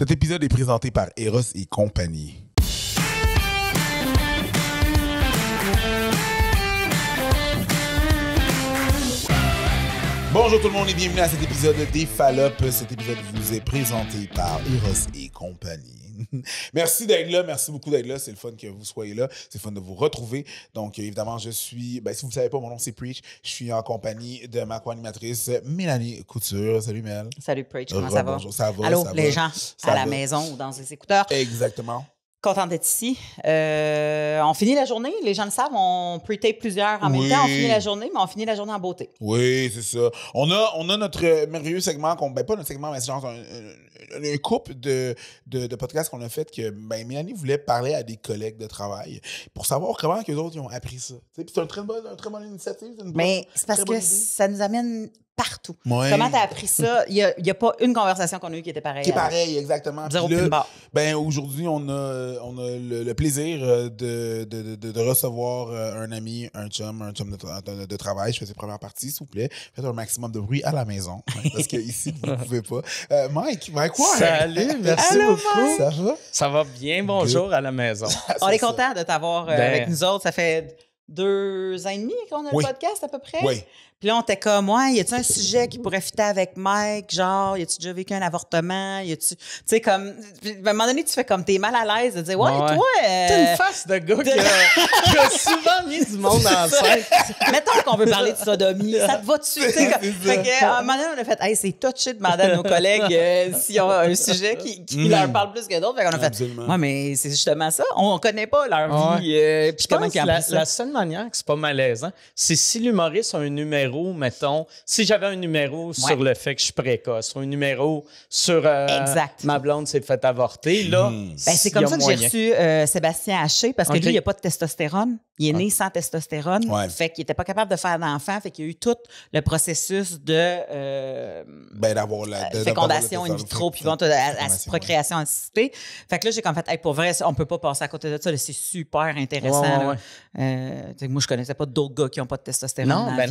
Cet épisode est présenté par Eros et compagnie. Bonjour tout le monde et bienvenue à cet épisode des Fallop. Cet épisode vous est présenté par Eros et compagnie. merci d'être là. Merci beaucoup d'être là. C'est le fun que vous soyez là. C'est le fun de vous retrouver. Donc, euh, évidemment, je suis. Ben, si vous ne savez pas, mon nom, c'est Preach. Je suis en compagnie de ma co-animatrice Mélanie Couture. Salut, Mél. Salut, Preach. Comment ça va? Bonjour. Ça va. Allô, les gens à la maison ou dans les écouteurs. Exactement. Content d'être ici. Euh, on finit la journée, les gens le savent, on pre-tape plusieurs en même temps. On finit la journée, mais on finit la journée en beauté. Oui, c'est ça. On a, on a notre merveilleux segment, ben pas notre segment, mais c'est genre un, un couple de, de, podcasts qu'on a fait que ben, Mélanie voulait parler à des collègues de travail pour savoir comment les autres ils ont appris ça. C'est un très bonne, une très bonne initiative. Mais c'est parce que ça nous amène partout. Comment tu as appris ça? Il n'y a, a, pas une conversation qu'on a eue qui était pareille. Qui est pareille, exactement. ben, Aujourd'hui, on a, on a le, plaisir euh, de, de, de, recevoir euh, un ami, un chum, un chum de, travail. Je fais ses premières parties, s'il vous plaît. Faites un maximum de bruit à la maison, hein, parce que ici, vous ne pouvez pas. Euh, Mike Hein? Salut, merci beaucoup. Ça va? bien, bonjour à la maison. On est content de t'avoir euh, ben. avec nous autres. Ça fait deux ans et demi qu'on a le podcast à peu près. Oui. Puis là, on était comme, ouais, y a-tu un sujet qui pourrait fitter avec Mike? Genre, y a-tu déjà vécu un avortement? Y a-tu. Tu sais, comme. à un moment donné, tu fais comme, t'es mal à l'aise de dire, ouais, toi. Euh... une face de gars Qui, a, souvent mis du monde en scène. Mettons qu'on veut parler de sodomie, ça te va dessus. Comme... Fait que, à un moment donné, on a fait, hey, c'est touché de demander à nos collègues euh, s'ils ont un sujet qui, mm. leur parle plus que d'autres. Fait qu'on a fait, ouais, mais c'est justement ça. On connaît pas leur vie. Euh, puis comment la, la seule manière que c'est pas malaisant, c'est si l'humoriste a un numéro mettons, si j'avais un numéro sur le fait que je suis précoce, un numéro sur euh, ma blonde s'est faite avorter, là. Hmm. Ben, c'est comme ça que j'ai reçu euh, Sébastien Haché, parce que lui, il n'y a pas de testostérone. Il est né sans testostérone. Fait qu'il n'était pas capable de faire d'enfant. Fait qu'il y a eu tout le processus de, euh, ben, la, fécondation in vitro, puis vente procréation assistée. Fait que là, j'ai comme fait, hey, pour vrai, on peut pas passer à côté de ça. C'est super intéressant. moi, je connaissais pas d'autres gars qui n'ont pas de testostérone. Non, ben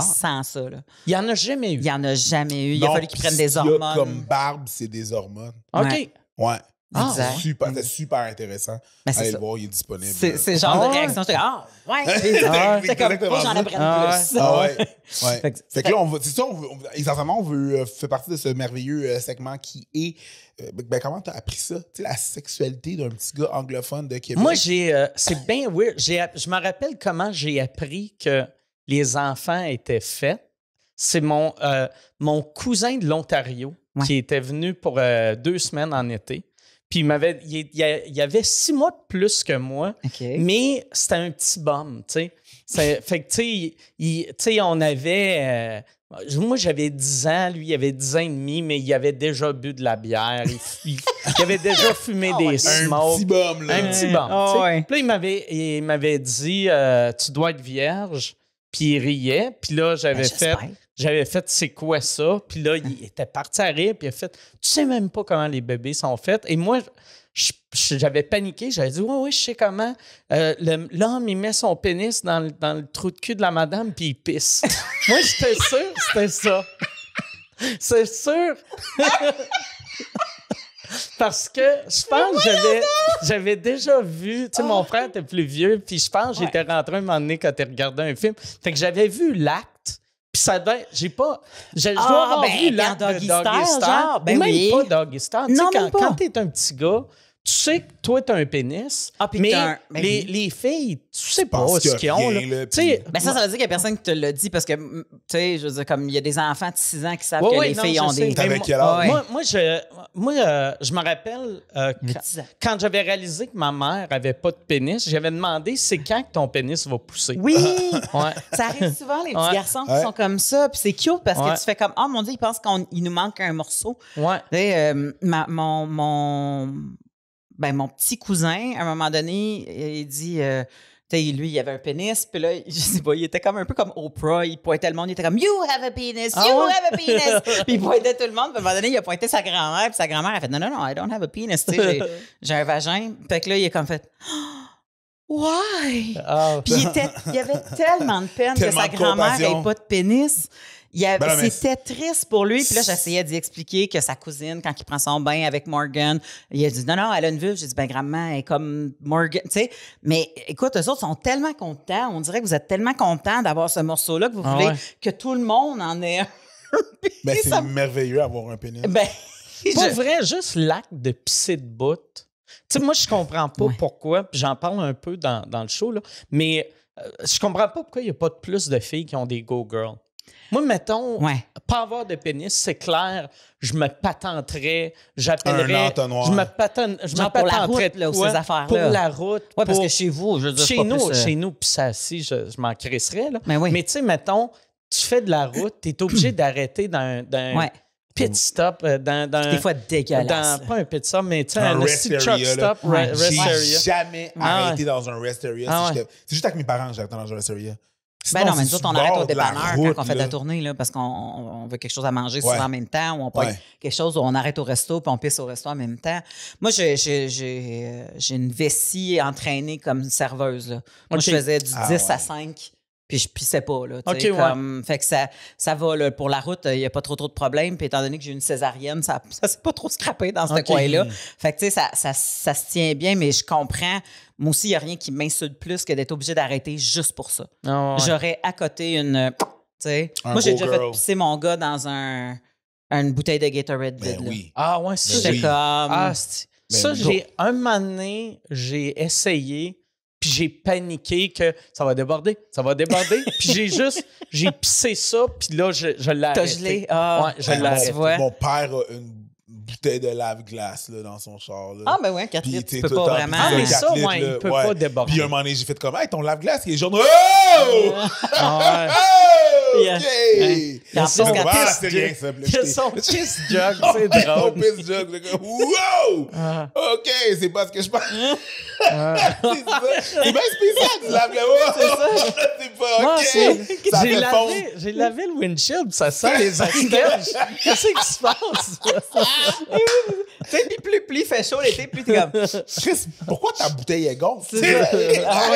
sans ça. Là. Il n'y en a jamais eu. Il n'y en a jamais eu. Il a fallu qu'ils prennent des hormones. comme barbe, c'est des hormones. OK. Ouais. Ah, c'est mm. super, intéressant. Ben, Allez le voir, il est disponible. C'est le genre de ah réaction. J'étais ah, ouais. c'est ah comme, j'en apprenne ah plus. ouais. ouais. fait, que là, on c'est ça, on veut, exactement, on veut euh, faire partie de ce merveilleux euh, segment qui est. Euh, ben, ben, comment t'as appris ça? Tu la sexualité d'un petit gars anglophone de Québec. Moi, j'ai. c'est bien weird. Je me rappelle comment j'ai appris que les enfants étaient faits. C'est mon, euh, mon cousin de l'Ontario qui était venu pour euh, deux semaines en été. Puis il m'avait, il, avait six mois de plus que moi, mais c'était un petit bum, tu sais. fait que, tu sais, on avait. Euh, moi, j'avais 10 ans, lui, il avait dix ans et demi, mais il avait déjà bu de la bière. Il, avait déjà fumé ah des smokes. Un petit bum, là. Un petit bum. Ah là, il m'avait, il m'avait dit Tu dois être vierge puis il riait. Puis là, j'avais ben, fait, j'avais fait c'est quoi ça? Puis là, il était parti à rire, puis il a fait Tu sais même pas comment les bébés sont faits. Et moi, j'avais paniqué, j'avais dit Oui, oui, je sais comment. Euh, l'homme, il met son pénis dans le, dans le trou de cul de la madame, puis il pisse. moi, j'étais sûr, c'était ça. C'est sûr. Parce que je pense que j'avais, déjà vu, tu sais, mon oh. frère était plus vieux, puis je pense que j'étais rentré un moment donné quand tu regardais un film. Fait que j'avais vu l'acte. Puis ça devait. J'ai pas. Je, ah, ben, vu l'acte de Doggy Star. Ben même pas Doggy Star. Tu sais, quand, quand t'es un petit gars, tu sais que toi, t'as un pénis, ah, mais ben Les, les, filles, tu sais pas ce qu'ils ont. Ben ça, ça veut dire qu'il y a personne qui te l'a dit parce que, mm, tu sais, je veux dire, comme il y a des enfants de 6 ans qui savent que les filles ont des... Moi, moi, je, moi euh, je me rappelle euh, quand, j'avais réalisé que ma mère avait pas de pénis, j'avais demandé c'est quand que ton pénis va pousser. Oui! Ça arrive souvent, les petits garçons qui sont comme ça, puis c'est cute parce que tu fais comme, oh mon Dieu, ils pensent qu'il nous manque un morceau. Ouais. Euh, mon ben, mon petit cousin, à un moment donné, il dit. Euh, lui, il avait un pénis, puis là, je sais pas, il était comme un peu comme Oprah, il pointait le monde, il était comme You have a penis, ah you have a penis. puis il pointait tout le monde, puis à un moment donné, il a pointé sa grand-mère, puis sa grand-mère a fait Non, non, non, I don't have a penis, j'ai un vagin. Fait que là, il est comme fait Why? Ah, puis il, il avait tellement de peine que sa grand-mère n'avait pas de pénis. Ben c'était triste pour lui. Puis là, j'essayais d'y expliquer que sa cousine, quand il prend son bain avec Morgan, il a dit non, non, elle a une vue J'ai dit, ben, grand mère elle est comme Morgan. Tu mais écoute, eux autres sont tellement contents. On dirait que vous êtes tellement contents d'avoir ce morceau-là que vous ah voulez que tout le monde en ait un. Ben, c'est merveilleux avoir un pénis. Ben, vrai, juste l'acte de pisser de bout. Tu sais, moi, je comprends pas pourquoi, j'en parle un peu dans, le show, là, mais euh, je comprends pas pourquoi il n'y a pas de plus de filles qui ont des go-girls. Moi, mettons, pas avoir de pénis, c'est clair, je me patenterais, j'appellerais. Je me, je me patenterais. Pour la route, Pour la route. Ouais, parce que chez vous, je veux dire, Chez nous, euh, chez nous, puis ça, si, je, m'en crisserais, là. Ben mais, tu sais, mettons, tu fais de la route, tu es obligé d'arrêter dans un pit stop euh, dans, dans des fois dégueulasse. pas un pit stop, mais tu sais, un, un rest truck stop, rest area. jamais ah arrêté dans un rest area. Ah c'est juste avec mes parents que j'ai arrêté dans un rest area ben non, mais nous autres, on arrête au dépanneur quand on fait de la tournée, parce qu'on veut quelque chose à manger souvent en même temps, ou on ouais. quelque chose, où on arrête au resto, puis on pisse au resto en même temps. Moi, j'ai une vessie entraînée comme serveuse. Là. Moi, je faisais du 10 ah, à 5 puis je pissais pas là fait que ça ça va pour la route il n'y a pas trop trop de problèmes puis étant donné que j'ai une césarienne ça ne s'est pas trop scrappé dans ce coin là fait que tu ça, ça se tient bien mais je comprends moi aussi, il n'y a rien qui m'insulte plus que d'être obligé d'arrêter juste pour ça. Ah, J'aurais à côté une. moi, j'ai déjà fait pisser mon gars dans un, une bouteille de Gatorade ben Ah ouais, c'est ben ça. comme. Ah, ah, ça, ben, j'ai un moment j'ai essayé, puis j'ai paniqué que ça va déborder, ça va déborder, puis j'ai juste, j'ai pissé ça, puis là, je, l'ai arrêté. ouais, je l'ai mon, mon père a une bouteille de lave-glace là, dans son char. Là. Ah, ben ouais, 4 litres, tu peux pas vraiment. Ah, mais ça, moi, il peut pas déborder. Puis un moment donné, j'ai fait comme, hey, ton lave-glace, il est jaune. Oh! oh! Ah, oh! OK! Ah, c'est rien, oh, c'est rien, ça. C'est son kiss jug, c'est drôle. Son piss jug, wow! Ah. OK, c'est pas ce que je pense. Ah. c'est ça. C'est bien spécial, tu laves le C'est ça. C'est pas OK. j'ai lavé J'ai lavé le windshield, ça sent les asperges. Qu'est-ce qui se passe? tu plus, plus fait chaud l'été, plus t'es comme. Chris, pourquoi ta bouteille est gonfle? ah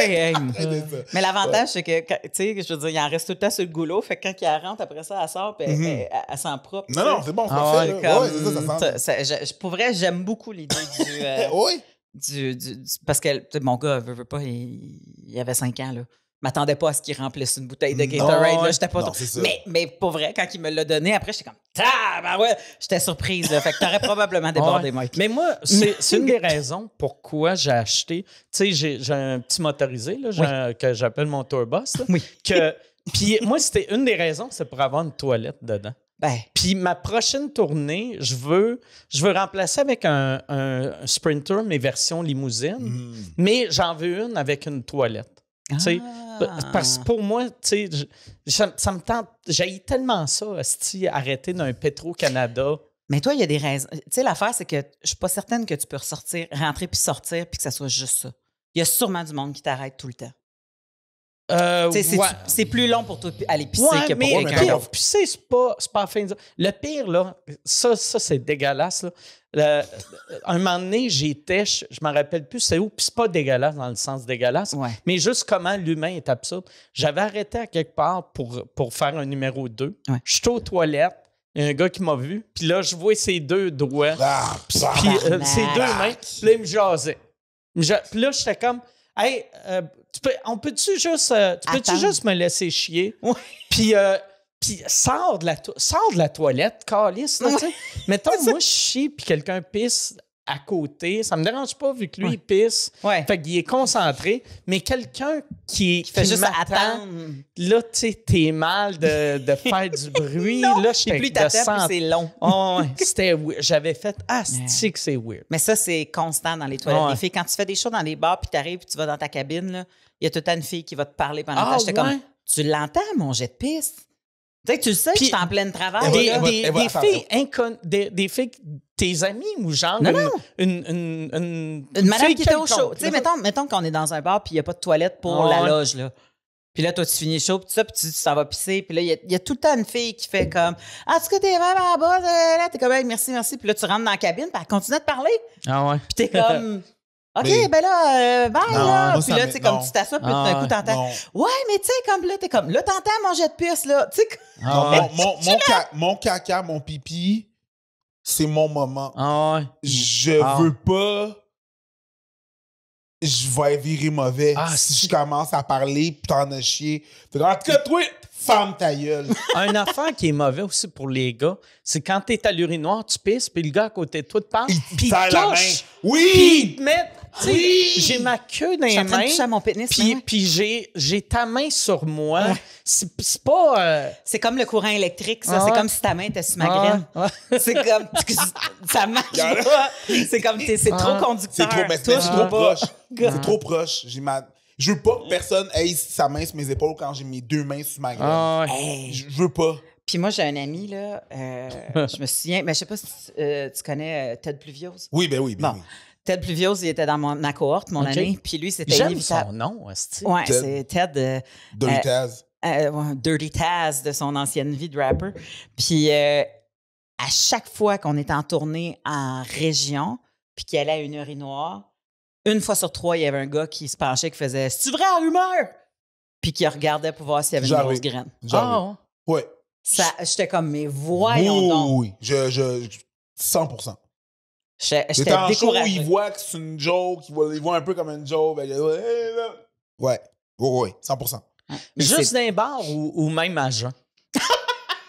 Mais l'avantage, c'est que, tu sais, je veux dire, il en reste tout le temps sur le goulot. Fait que quand il rentre, après ça, elle sort, puis elle, mhm. s'en propre. Non, non, c'est bon, c'est ah ça, ça je, pour vrai, j'aime beaucoup l'idée du. Euh, oui. Du, parce que mon gars, veut, pas, il, il, avait 5 ans, là m'attendais pas à ce qu'il remplisse une bouteille de Gatorade. Non, pas mais, mais pour vrai, quand il me l'a donné, après, j'étais comme Ah, ouais, j'étais surprise. Là. Fait que t'aurais probablement débordé, Mike. Mais moi, c'est, une des raisons pourquoi j'ai acheté. Tu sais, j'ai, un petit motorisé là, que j'appelle mon Tourbus. Oui. Que, puis moi, c'était une des raisons, c'est pour avoir une toilette dedans. Ben. Puis ma prochaine tournée, je veux, je veux remplacer avec un, Sprinter mes versions limousine, hmm. mais j'en veux une avec une toilette. Parce que ah. pour moi, ça, me tente. J'ai tellement ça, si arrêter d'un pétro canada Mais toi, il y a des raisons. Tu sais, l'affaire, c'est que je suis pas certaine que tu peux ressortir, rentrer puis sortir, puis que ça soit juste ça. Il y a sûrement du monde qui t'arrête tout le temps. Euh, c'est plus long pour toi à pisser que pour mais quelqu'un c'est pas, pas Le pire, là, ça, c'est dégueulasse. Là. un moment donné, j'étais, je, m'en rappelle plus, c'est où, puis c'est pas dégueulasse dans le sens dégueulasse, mais juste comment l'humain est absurde. J'avais arrêté à quelque part pour, pour faire un numéro 2. Je suis aux toilettes, il y a un gars qui m'a vu, puis là, je vois ses deux doigts, ah, puis euh, ses deux mains, puis là, il me jasait. Puis là, j'étais comme, hey, euh, tu peux, on euh, tu juste, peux juste me laisser chier? Puis, euh, puis sors de la, sors de la toilette, calice. Mettons, moi, je chie, puis quelqu'un pisse à côté. Ça me dérange pas vu que lui, il pisse. Fait qu'il est concentré. Mais quelqu'un qui, qui, fait juste attendre. Là, tu sais, t'es mal de, faire du bruit. non, là, je plus t'attends, c'est long. C'était J'avais fait Ah, que c'est weird. Mais ça, c'est constant dans les toilettes. Les filles, quand tu fais des choses dans les bars, puis arrives, puis tu vas dans ta cabine, il y a tout le une fille qui va te parler pendant que ah, tu comme Tu l'entends, mon jet de piste? Tu sais, tu sais que je suis en pleine travail. Des, filles inconnues, des, filles, tes amis ou genre. Non, non. Une, une, une, madame qui était au show. Tu sais, mettons, mettons qu'on est dans un bar puis il n'y a pas de toilette pour la loge, là. Puis là, toi, tu finis chaud, puis ça, puis tu ça va pisser. Puis là, il y, a tout le temps une fille qui fait comme Ah, est-ce que t'es vraiment à bas? t'es comme, merci, merci. Puis là, tu rentres dans la cabine, puis elle continue de parler. Ah ouais. Puis t'es comme. OK, ben là, euh, bye, là. puis là, tu sais, comme tu t'assois, puis ah, d'un coup, t'entends. Ouais, mais tu sais, comme là, t'es comme, là, t'entends mon jet de puce, là. Tu sais, ah, mon, mon, mon, caca, mon pipi, c'est mon moment. Ah, Je ah. veux pas. Je vais virer mauvais ah, si je commence à parler, puis t'en as chier. En tout cas, toi, ferme ta gueule. Un affaire qui est mauvais aussi pour les gars, c'est quand t'es à l'urinoir, tu pisses, puis le gars à côté de toi te parle, puis il touche. Oui! il te met j'ai ma queue dans les mains. Je mon Puis, puis j'ai ta main sur moi. C'est pas... Euh, c'est comme le courant électrique, ah C'est comme si ta main était sur ma ah graine. C'est comme... ça marche C'est comme... Es, ah. c'est trop conducteur. C'est trop, trop, proche. C'est trop proche. J'ai ma... Je veux pas que personne ait sa main sur mes épaules quand j'ai mes deux mains sur ma graine. Hey. Je veux pas. Puis moi, j'ai un ami, là, euh, je me souviens, mais je sais pas si tu, euh, connais Ted Pluviose. Oui, ben oui, ben oui. Ted Pluvios, il était dans mon, ma cohorte, mon année. Puis lui, c'était J'aime son nom, c'est Ouais, c'est Ted. Euh, Dirty euh, Taz. Euh, Dirty Taz de son ancienne vie de rapper. Puis à chaque fois qu'on était en tournée en région, puis qu'il allait à une heure et noire, une fois sur trois, il y avait un gars qui se penchait, qui faisait C'est-tu vrai en humeur Puis qui regardait pour voir s'il y avait une grosse graine. Oh. Ouais. J'étais comme Mais voyons oui, donc. Oui, oui, je, je, 100 J'étais en show, il voit que c'est une joke, Il voit un peu comme une joke. là. ouais, Oui, ouais, 100%. juste d'un bar ou, ou, même à jeun? tu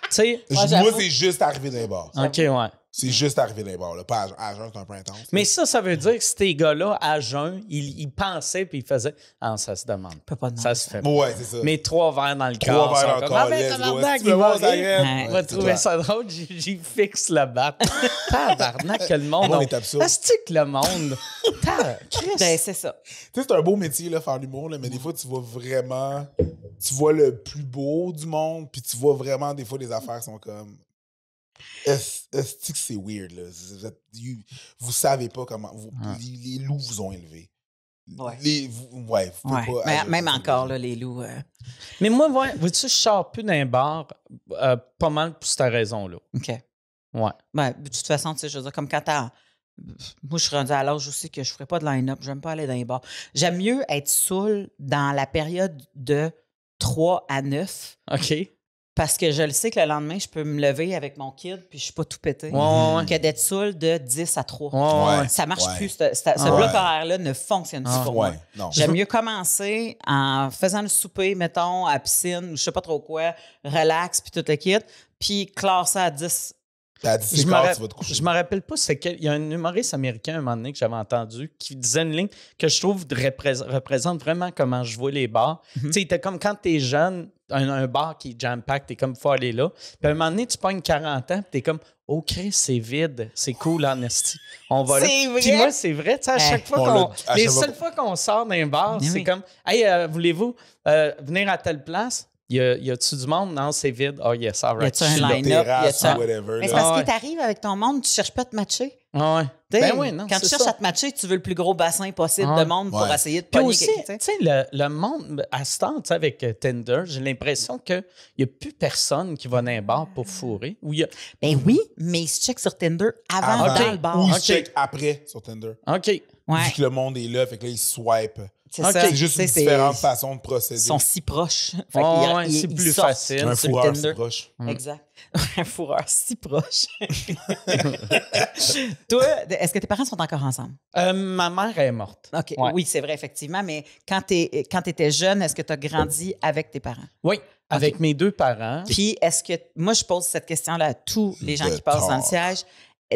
sais, moi, c'est juste arrivé d'un bar. OK, ouais. C'est juste arrivé d'un bord, là. Pas à, jeun, c'est un peu intense. Mais ça, ça veut dire que ces gars-là, à jeun, ils, ils pensaient puis ils faisaient. Ah, ça se demande. ça se fait. Ouais, c'est ça. Mais trois verres dans le corps. Trois verres dans le corps. Ah, On va trouver ça drôle. J'y fixe le batte. Tabarnak, que le monde. On est absurde. que le monde. Ben, c'est ça. Tu sais, c'est un beau métier, là, faire l'humour, mais des fois, tu vois vraiment. Tu vois le plus beau du monde, puis tu vois vraiment, des fois, les affaires sont comme. Est-ce que c'est weird, là? Vous, savez pas comment. les, loups vous ont élevé. Ouais. Les, ouais, vous Pas mais, même encore, là, les loups. Euh. Mais moi, ouais, vois-tu, je sors plus d'un bar euh, pas mal pour cette raison-là. OK. Ouais. Ben, de toute façon, tu sais, je veux dire, comme quand t'as. Moi, je suis rendu à l'âge aussi que je ne ferais pas de line-up. Je n'aime pas aller dans les bars. J'aime mieux être saoul dans la période de 3 à 9. OK. Parce que je le sais que le lendemain, je peux me lever avec mon kid puis je suis pas tout pété. Ouais, d'être de 10 à 3. ça marche plus. ce ah, bloc horaire-là ne fonctionne plus ah, pour moi. J'aime mieux commencer en faisant le souper, mettons, à piscine ou je sais pas trop quoi, relax puis tout le kit, puis classer à 10 je me rappelle pas c'est qu'il y a un humoriste américain un moment donné que j'avais entendu qui disait une ligne que je trouve représente vraiment comment je vois les bars. Mhm. Tu sais, comme quand t'es jeune, un, bar qui est jam-pack, t'es comme faut aller là. Puis un moment donné, tu pognes 40 ans, tu t'es comme OK, oh, c'est vide, c'est cool en On va là. Vrai? Puis moi, c'est vrai, tu sais, à eh. chaque fois qu'on. Les seules fois qu'on sort d'un bar, c'est comme Hey, euh, voulez-vous euh, venir à telle place? y a-tu du monde? Non, c'est vide. Oh ah, yes, all right. Y a-tu un line-up? Mais c'est parce qu'il t'arrive avec ton monde, tu cherches pas à te matcher. Ah ouais. Ben oui, quand tu cherches à te matcher, tu veux le plus gros bassin possible ah de monde pour essayer de te, aussi, tu sais, le, le, monde, à ce temps, avec euh, Tinder, j'ai l'impression qu'il n'y a plus personne qui va dans un bar pour fourrer. Ben oui, mais ils se check sur Tinder avant, le bar. Ou se checkent après sur Tinder. OK. Vu que le monde est là, fait que là, swipe. C'est ça. C'est juste de procéder. Ils sont si proches. c'est plus facile. Mm. Un fourreur si proche. Exact. Un fourreur si proche. Toi, est-ce que tes parents sont encore ensemble? Euh, ma mère est morte. OK. Oui, c'est vrai, effectivement. Mais quand tu étais jeune, est-ce que tu as grandi avec tes parents? Oui. Avec mes deux parents. Puis, est-ce que. Moi, je pose cette question-là à tous les gens qui passent dans le siège.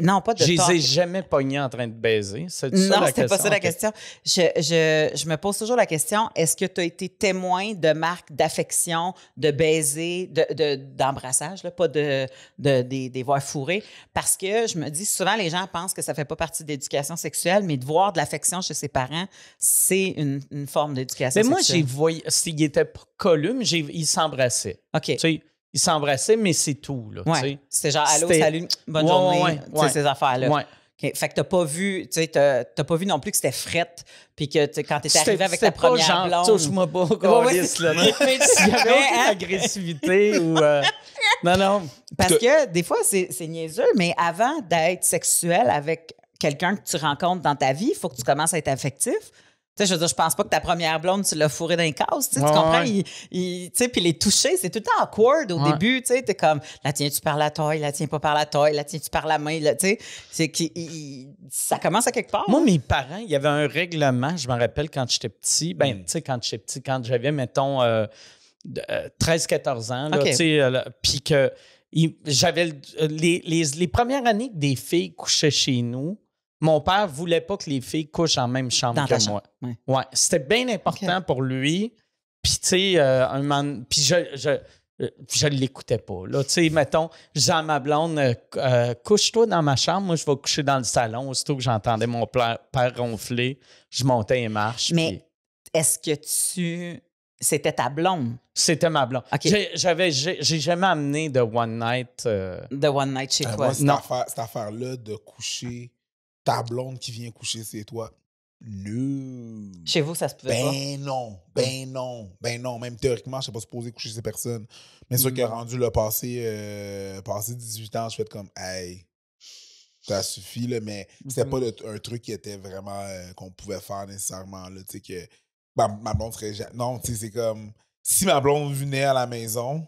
Non, pas de Je les ai jamais pognés en train de baiser. C'est non, c'est pas ça la question. Je, me pose toujours la question est-ce que tu as été témoin de marques d'affection, de baiser, d'embrassage, de, d'embrassage, là, pas de, des, voix fourrées Parce que je me dis souvent, les gens pensent que ça fait pas partie de sexuelle, mais de voir de l'affection chez ses parents, c'est une, forme d'éducation sexuelle. Mais moi, j'ai s'il était pas colume, il s'embrassait. OK. Tu sais, ils s'embrassaient, mais c'est tout. C'était genre allô, salut, bonne ouais, journée, ces affaires-là. Fait que t'as pas vu, tu sais, t'as pas vu non plus que c'était frette, puis que quand t'étais arrivé avec ta pas première genre, blonde. Touche-moi pas, là. mais il y avait aucune hein? agressivité ou. Euh, non, non. Parce que des fois, c'est niaiseux, mais avant d'être sexuel avec quelqu'un que tu rencontres dans ta vie, il faut que tu commences à être affectif je pense pas que ta première blonde, tu l'as fourré dans les cases, tu comprends? tu puis les toucher, c'est tout le temps awkward au début, tu sais, t'es comme, la tiens-tu par la taille, la tiens pas par la taille, la tiens-tu par la main, tu sais, c'est ça commence à quelque part. Moi, mes parents, il y avait un règlement, je me rappelle quand j'étais petit, ben, mm. tu sais, quand j'étais petit, quand j'avais, mettons, 13-14 euh, euh, ans, euh, là, puis que j'avais, les, les, les premières années que des filles couchaient chez nous, mon père voulait pas que les filles couchent en même chambre que moi. Ouais. C'était bien important pour lui. Puis, tu sais, euh, un Puis, je, je ne euh, l'écoutais pas. Là, tu sais, mettons, Jean ma blonde, euh, couche-toi dans ma chambre, moi je vais coucher dans le salon. Aussitôt que j'entendais mon père, ronfler, je montais et marche. Mais est-ce que tu. C'était ta blonde? C'était ma blonde. J'avais, j'ai, jamais amené de One Night. De One Night chez ah, toi. Moi, non. cette affaire-là de coucher ta blonde qui vient coucher, c'est toi. Non. Chez vous, ça se pouvait pas? Ben non, hmm. ben non, ben non. Même théoriquement, je ne pas supposé coucher ces personnes. Mais ce qui a rendu le passé, euh, passé 18 ans, je fais comme, hey, ça suffit, là, mais c'était pas mhm. un truc qui était vraiment euh, qu'on pouvait faire nécessairement. Là, que, ma, ma blonde serait. Non, tu sais, c'est comme si ma blonde venait à la maison,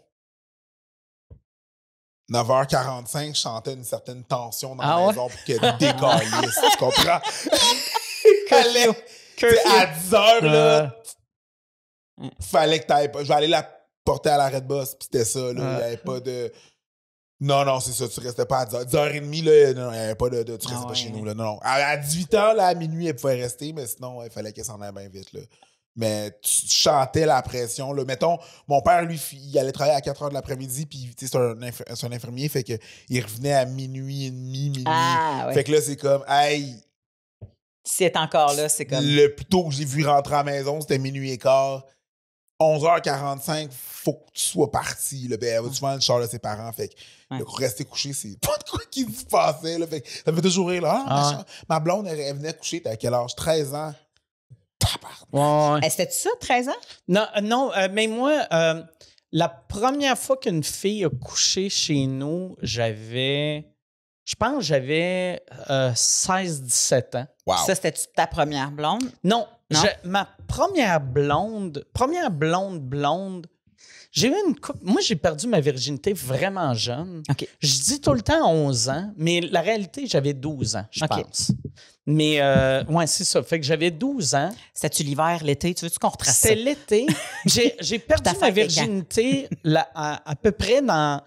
9h45, je sentais une certaine tension dans ah la maison pour qu'elle décolle. tu comprends? à 10h, là, fallait que t'ailles pas. Je vais aller la porter à l'arrêt de boss, puis c'était ça, là. Il n'y avait pas de. Non, non, c'est ça, tu restais pas à 10h. 10h30, là, il n'y avait pas de. tu ah restais pas chez nous, là. Non, non. À, 18h, là, à minuit, elle pouvait rester, mais sinon, il fallait qu'elle s'en aille bien vite, là mais tu, chantais la pression. Mettons, mon père, lui, il allait travailler à 4 h de l'après-midi, puis c'est un, infirmier, fait que il revenait à minuit et demi, minuit. Ah, fait que là, c'est comme, hey! C'est encore là, c'est comme. Le plus tôt que j'ai vu rentrer à la maison, c'était minuit et quart. 11h45, faut que tu sois parti. le Ben, ah. souvent, le char de ses parents. Fait que rester couché, c'est pas de quoi qu'il se passait. Là. Fait, ça me fait toujours rire. Là. Ah, ah, ma, blonde, elle, venait coucher, t'as quel âge? 13 ans cétait ça, 13 ans? Non, euh, non euh, mais moi, euh, la première fois qu'une fille a couché chez nous, j'avais. Je pense j'avais 16-17 ans. Ça, c'était ta première blonde? Non. non? ma première blonde, première blonde blonde, j'ai eu une coupe. Moi, j'ai perdu ma virginité vraiment jeune. Je dis tout le temps 11 ans, mais la réalité, j'avais 12 ans, je pense. Mais, euh, ouais, c'est ça. Fait que j'avais 12 ans. C'était-tu l'hiver, l'été? Tu veux-tu qu'on retrace C'est l'été. J'ai perdu ma virginité à, peu près dans.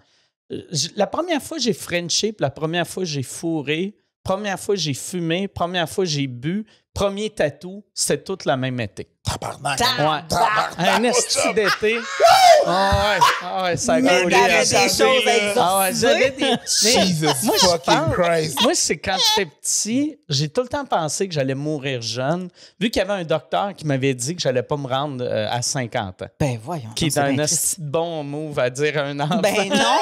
Euh, la première fois, j'ai friendship, la première fois, j'ai fourré Première fois j'ai fumé, première fois j'ai bu, premier tatou, c'est toute la même été. Un esti d'été. Ah ouais, ah ouais, ça Mais t'avais des choses ah j'avais des... Jesus moi, fucking Christ! Moi, c'est quand j'étais petit, j'ai tout le temps pensé que j'allais mourir jeune, vu qu'il y avait un docteur qui m'avait dit que j'allais pas me rendre euh, à 50 ans. Ben voyons. Qui est un bon move à dire un an. Ben non!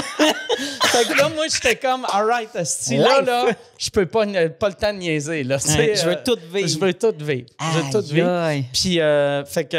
fait que là, moi, j'étais comme, alright, si là, là, je peux pas, pas le temps de niaiser. Là, je veux euh, tout vivre. Je veux tout vivre. Je veux tout vivre. Puis, euh, fait que,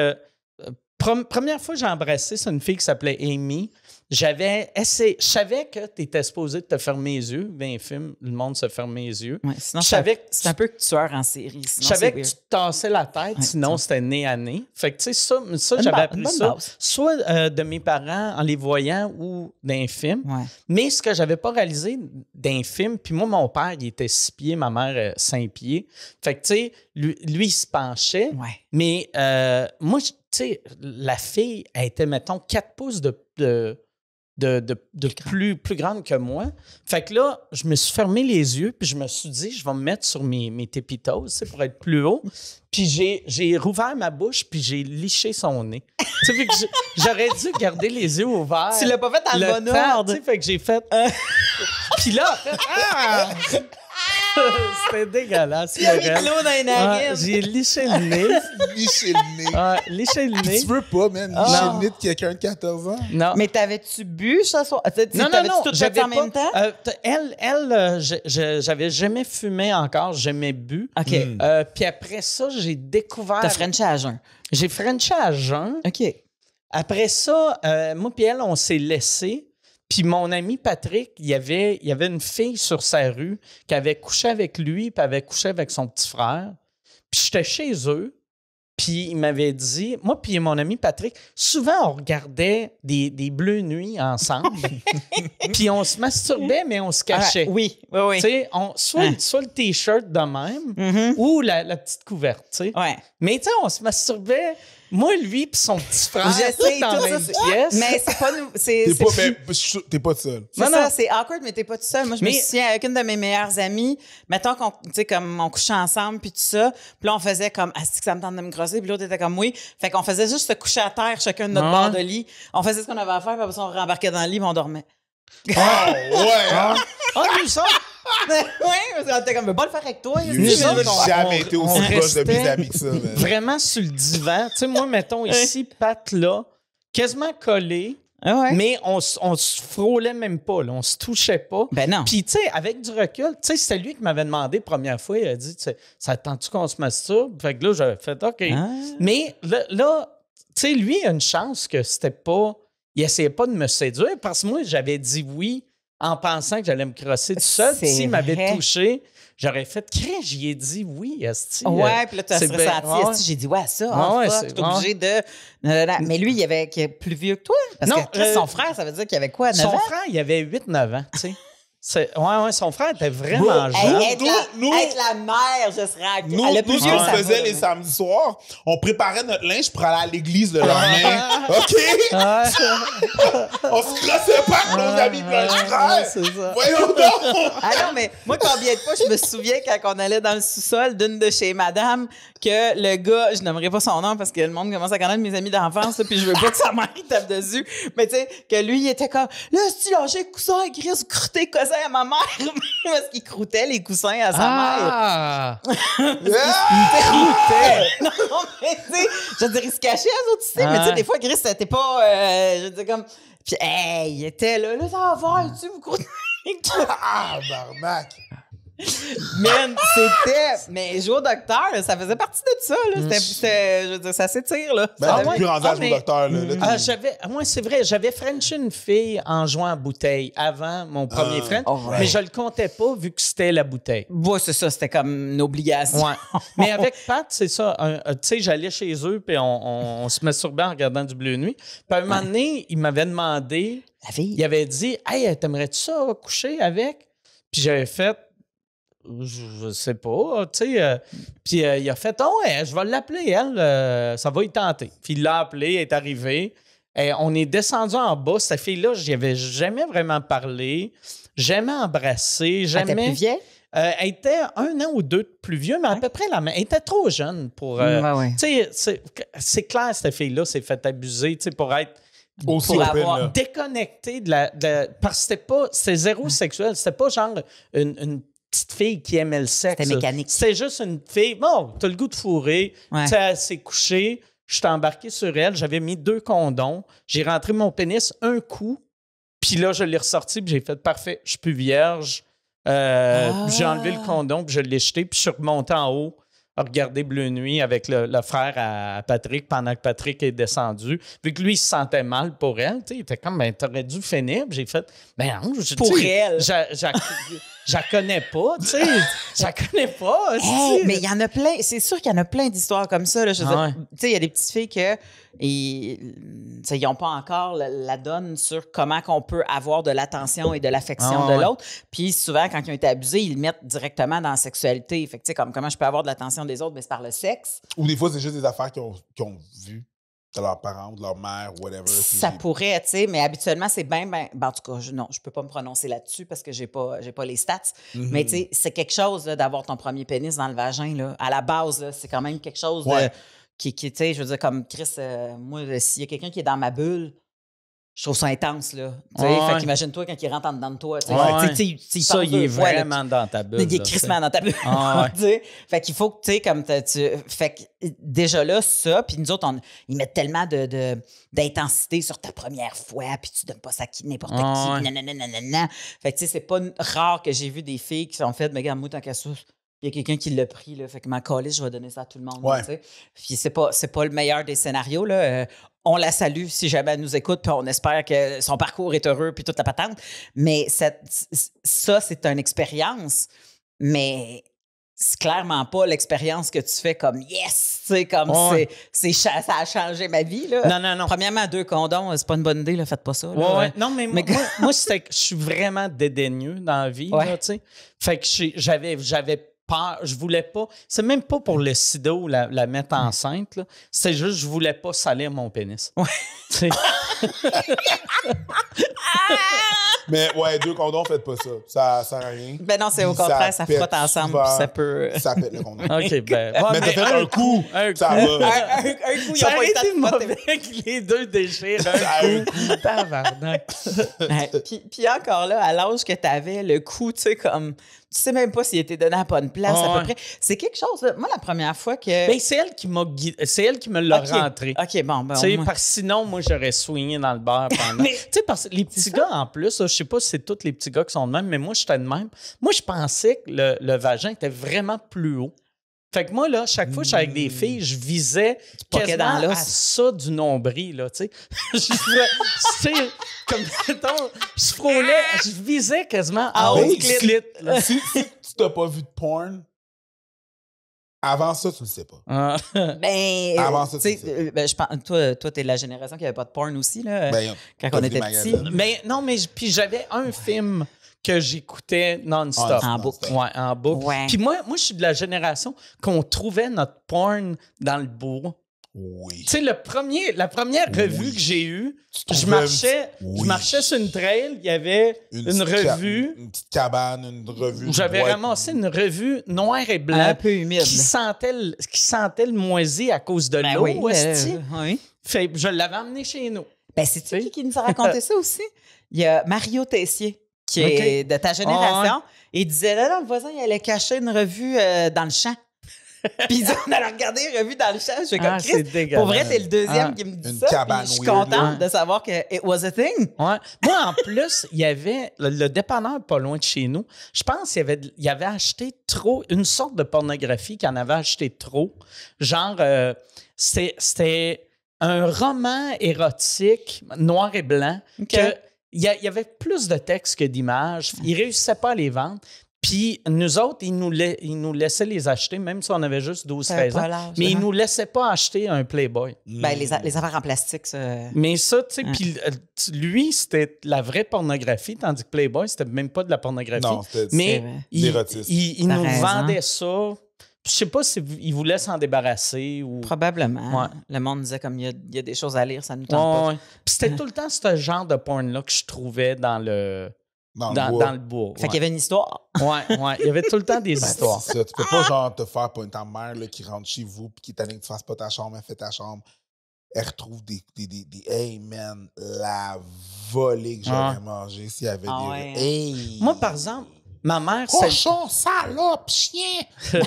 euh, première fois que j'ai embrassé, c'est une fille qui s'appelait Amy j'avais essayé. Je savais que tu étais supposé te fermer les yeux, 20 films, le monde se ferme les yeux. sinon, c'est un peu que tueur en série. Je savais que tu te tassais la tête, sinon c'était nez à nez. Fait que, tu sais, ça, ça j'avais appris ça, soit euh, de mes parents en les voyant ou d'un film. Mais ce que j'avais pas réalisé d'un film, puis moi, mon père, il était six pieds, ma mère, euh, cinq pieds. Fait que, tu sais, lui, lui, il se penchait. Mais euh, moi, tu sais, la fille, elle était, mettons, quatre pouces de de, de, de plus, plus grande que moi. Fait que là, je me suis fermé les yeux, puis je me suis dit, je vais me mettre sur mes, mes tépitos pour être plus haut. Puis j'ai rouvert ma bouche, puis j'ai liché son nez. tu sais, j'aurais dû garder les yeux ouverts. Tu l'as pas fait en tu sais, fait que j'ai fait... puis là... Ah! C'était dégueulasse. Il y avait dans les narines. Ah, j'ai liché le nez. liché le ah, nez. Tu veux pas, même ah. le nez de quelqu'un de 14 ans? Non. Mais t'avais-tu bu ce soir? Non, non, non. Tout fait en même temps? Euh, elle, elle euh, j'avais jamais fumé encore. J'aimais bu. OK. Euh, puis après ça, j'ai découvert. T'as Frenché à jeun. J'ai Frenché à jeun. OK. Après ça, moi puis elle, on s'est laissés. Puis mon ami Patrick, il y avait, il avait une fille sur sa rue qui avait couché avec lui, puis avait couché avec son petit frère. Puis j'étais chez eux, puis il m'avait dit, moi puis mon ami Patrick, souvent on regardait des, des nuits ensemble, puis on se masturbait, mais on se ah, cachait. oui, oui, oui. on, hein. soit, le T-shirt de même, mm-hmm. ou la, petite couverte, Ouais. Mais tu sais, on se masturbait moi, lui pis son petit frère, J'essaie Mais c'est pas nous. C'est T'es pas, mais pas seul. Non, non. c'est awkward, mais t'es pas tout seul. Moi, je me souviens avec une de mes meilleures amies, mettons qu'on, tu sais, comme on couchait ensemble, puis tout ça, puis là, on faisait comme, ah, c'est que ça me tente de me grosser, puis l'autre était comme, oui. Fait qu'on faisait juste se coucher à terre, chacun de notre bord de lit. On faisait ce qu'on avait à faire, puis après ça, on rembarquait dans le lit, puis on dormait. Ah ouais! Ah, nous ça! Oui, parce qu'on comme, veux pas le faire avec toi. J'ai jamais été aussi proche de mes amis que ça, Vraiment sur le divan. Tu sais, moi, mettons ici, patte là, quasiment collé, ah mais on, on se frôlait même pas, là, on se touchait pas. Ben non. Puis, tu sais, avec du recul, tu sais, c'est lui qui m'avait demandé première fois, il a dit, tu sais, ça attend-tu qu'on se masturbe? Fait que là, j'avais fait, OK. Ah. Mais là, là, tu sais, lui, il a une chance que c'était pas. Il essayait pas de me séduire parce que moi, j'avais dit oui en pensant que j'allais me crosser tout seul. S'il m'avait touché, j'aurais fait crée, j'y ai dit oui, Esti. Euh, ouais, puis là, tu as ressenti, j'ai dit ouais, ça, en ouais, obligé de. Mais lui, il avait plus vieux que toi. non, son euh, frère, ça veut dire qu'il avait quoi, 9 ans? Son frère, il avait 8-9 ans, tu sais. Ouais, ouais, son frère était vraiment jeune. nous, la, nous, être la mère, je serais à... Nous, nous, faisait les samedis soirs, on préparait notre linge pour aller à l'église le lendemain. OK? on se crossait pas avec nos amis de frère. Voyons donc! ah non, mais moi, combien de fois je me souviens quand on allait dans le sous-sol d'une de chez madame que le gars, je n'aimerais pas son nom parce que le monde commence à connaître mes amis d'enfance, puis je veux pas que sa mère tape dessus, mais tu sais, que lui, il était comme, là, si tu lâché cousin, Chris, crotté, cousin, à ma mère parce qu'il croûtait les coussins à sa ah! mère. Ah. il croûtait. non, mais tu sais, je veux dire, il se cachait à l'autre tu sais, mais tu sais, ah. des fois, Chris, c'était pas, euh, je veux dire, comme, puis, hey, il était là, là, ça va, tu vous croûtez. ah, barbac! Man, c'était. Mais jouer au docteur, ça faisait partie de ça. Mm. C'était, je veux dire, ça s'étire. Là. Ben, plus rendu ah, à docteur, ah, ah, moi, c'est vrai, j'avais Frenché une fille en jouant à bouteille avant mon premier French, mais je le comptais pas vu que c'était la bouteille. Ouais, c'est ça, c'était comme une obligation. mais avec Pat, c'est ça. Euh, tu sais, j'allais chez eux, puis on, on- on se masturbait en regardant du Bleu Nuit. Puis à un moment donné, il m'avait demandé, La fille. il avait dit Hey, t'aimerais-tu ça coucher avec Puis j'avais fait je, sais pas, hein, tu sais. Euh, puis euh, il a fait, oh, ouais, je vais l'appeler, elle, euh, ça va y tenter. Puis il l'a appelé, elle est arrivée. on est descendu en bas. Cette fille-là, j'y avais jamais vraiment parlé, jamais embrassé, jamais. Elle était plus vieille? elle était un an ou deux plus vieux, mais à peu près la même. Elle était trop jeune pour. tu sais, c'est clair, cette fille-là s'est fait abuser, tu sais, pour être pour déconnecté de la, Parce que c'était pas. C'était zéro sexuel. C'était pas genre une, petite fille qui aimait le sexe. C'était mécanique. C'est juste une fille. Bon, t'as le goût de fourrer. Ouais. Elle couchée. Je suis embarqué sur elle. J'avais mis deux condoms. J'ai rentré mon pénis un coup. Puis là, je l'ai ressorti. Puis j'ai fait parfait. Je suis plus vierge. Euh, j'ai enlevé le ah! condom. Puis je l'ai jeté. Puis je suis remonté en haut à regarder Bleu Nuit avec le, frère à Patrick pendant que Patrick est descendu. Vu que lui, il se sentait mal pour elle, il était comme, ben, t'aurais dû finir. J'ai fait, ben non, hein, je, pour elle. J'ai je la connais pas, tu sais. Je la connais pas. mais il y en a plein. C'est sûr qu'il y en a plein d'histoires comme ça. Tu sais, il y a des petites filles que ils n'ont pas encore la, donne sur comment qu'on peut avoir de l'attention et de l'affection de l'autre. Puis souvent, quand ils ont été abusés, ils le mettent directement dans la sexualité. Fait que, comme comment je peux avoir de l'attention des autres, mais c'est par le sexe. Ou des fois, c'est juste des affaires qu'ils ont, vu. ont vues de leurs parents, de leur mère, whatever. Ça pourrait, tu sais, mais habituellement, c'est bien, ben, ben, en tout cas, je, non, je peux pas me prononcer là-dessus parce que j'ai pas, j'ai pas les stats. Mais mm-hmm. tu c'est quelque chose d'avoir ton premier pénis dans le vagin. Là. À la base, c'est quand même quelque chose qui, qui tu sais, je veux dire, comme Chris, euh, moi, s'il y a quelqu'un qui est dans ma bulle, je trouve ça intense, là. Fait toi quand il rentre en dedans de toi. ça, il est vraiment dans ta bulle. Il est crissement dans ta bulle. fait faut que, tu sais, comme tu. Fait que déjà là, ça, puis nous autres, ils mettent tellement de, d'intensité sur ta première fois, puis tu donnes pas ça à n'importe qui, ah, nanana, nanana. Fait que, tu sais, c'est pas rare que j'ai vu des filles qui sont faites, mais regarde, moi, tant qu'à ça, il y a quelqu'un qui l'a pris, là, fait que ma collègue je vais donner ça à tout le monde. Ouais. puis c'est pas, c'est pas le meilleur des scénarios. Là. Euh, on la salue si jamais elle nous écoute, puis on espère que son parcours est heureux, puis toute la patente. Mais ça, c'est une expérience, mais c'est clairement pas l'expérience que tu fais comme yes, tu comme c'est, ça a changé ma vie. Non, non, non. Premièrement, deux condoms, c'est pas une bonne idée, le faites pas ça. Non, mais, moi, je suis vraiment dédaigneux dans la vie, tu sais. Fait que j'avais, j'avais je voulais pas. C'est même pas pour le sida ou la, mettre hmm. enceinte. C'est juste je voulais pas salir mon pénis. Ouais. Mais ouais, deux condoms, faites pas ça. Ça sert à rien. Ben non, c'est au contraire, ça, frotte ensemble, pis ça peut. Ça pète le condom. OK, ben. mais t'as fait un, coup, un ça va. Un, coup, il a pas été avec Les deux déchets un coup. Tabarnak. puis, puis encore là, à l'âge que t'avais, le coup, tu sais, comme tu sais même pas s'il était donné à pas une place à peu près. C'est quelque chose. Moi, la première fois que. Ben, c'est elle qui m'a C'est elle qui me l'a rentré. OK, bon, ben, sinon, moi, j'aurais soigné dans le bar pendant. Tu sais, parce les petits gars, en plus, je sais pas si c'est tous les petits gars qui sont de même, mais moi, j'étais de même. Moi, je pensais que le, vagin était vraiment plus haut. Fait que moi, là, chaque fois que suis avec des hmm. filles, je visais quasiment à ça du nombril, là, tu sais. comme, mettons, je frôlais, je visais quasiment à ah haut clit. Si, tu t'as pas vu de porn, avant ça, tu le sais pas. Ah. ben, Avant euh, ça, tu sais. Euh, ben, je pense, toi, toi, t'es de la génération qui avait pas de porn aussi, là, ben, quand on était petit. Mais ben, non, mais puis j'avais un film que j'écoutais non-stop. en boucle. Ouais, en boucle. Puis moi, moi je suis de la génération qu'on trouvait notre porn dans le bourg oui. Tu sais, premier, la première revue que j'ai eue, je marchais, je marchais sur une trail, il y avait une, revue. Une petite cabane, une revue. J'avais ramassé une revue noire et blanche peu humide. Qui sentait, le, qui sentait le moisi à cause de ben l'eau. Euh, je l'avais emmené chez nous. Ben, c'est-tu qui, nous a raconté ça aussi? Il y a Mario Tessier qui est de ta ah, génération. il disait là, non le voisin, il allait cacher une revue euh, dans le champ. puis on allait regarder Revue dans le chat Je suis comme, ah, pour vrai, c'est le deuxième ah, qui me dit ça. je suis contente de savoir que it was a thing. Moi, en plus, il y avait le, dépanneur pas loin de chez nous. Je pense qu'il avait, il avait acheté trop, une sorte de pornographie qu'il en avait acheté trop. Genre, euh, c'était un roman érotique noir et blanc que il y, avait plus de textes que d'images. Il ne réussissait pas à les vendre. Puis nous autres, ils nous, laissaient les acheter, même si on avait juste 12-13 ans. Mais ils nous laissaient pas acheter un Playboy. Ben, les, affaires en plastique, euh. Mais ça, tu sais, puis euh, lui, c'était la vraie pornographie, tandis que Playboy, c'était même pas de la pornographie. Non, Mais il, il, il nous vendait ça je sais pas s'ils voulaient s'en débarrasser ou. Probablement. Le monde disait comme il y, a, des choses à lire, ça nous tente pas. Puis c'était tout le temps ce genre de porn-là que je trouvais dans le dans, le bois. Fait qu'il y avait une histoire. Ouais, ouais. Il y avait tout le temps des ben, histoires. Ça, tu peux pas, genre, te faire pour ta mère là, qui rentre chez vous puis qui t'annonce que tu fasses pas ta chambre, elle fait ta chambre. Elle retrouve des, des, des, Hey man, la volée que j'aurais mangé mangée s'il y avait ah des. Moi, par exemple, ma mère. Oh, Cochon, salope, chien! eh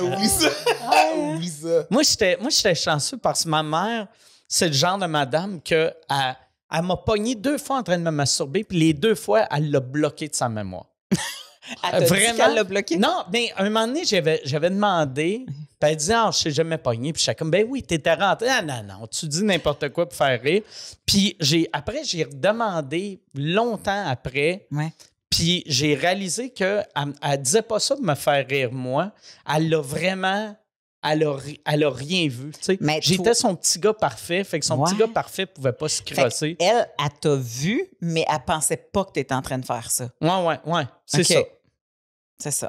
oui, ça! Eh oui, ça! Moi, j'étais chanceux parce que ma mère, c'est le genre de madame que. à elle m'a pogné deux fois en train de me masturber, puis les deux fois, elle l'a bloqué de sa mémoire. elle Vraiment? l'a bloqué? Non, mais un moment donné, j'avais demandé, puis elle disait, ah, je sais jamais pogné, puis chacun comme, ben oui, étais rentré. Ah, non, non, tu dis n'importe quoi pour faire rire. Puis après, j'ai demandé longtemps après. Ouais. Puis j'ai réalisé qu'elle ne disait pas ça pour me faire rire, moi. Elle l'a vraiment elle a, rien vu. J'étais son petit gars parfait, fait que son petit gars parfait pouvait pas se crosser. Elle, elle, t'a vu, mais elle pensait pas que tu étais en train de faire ça. Ouais, ouais, ouais. C'est ça. C'est ça.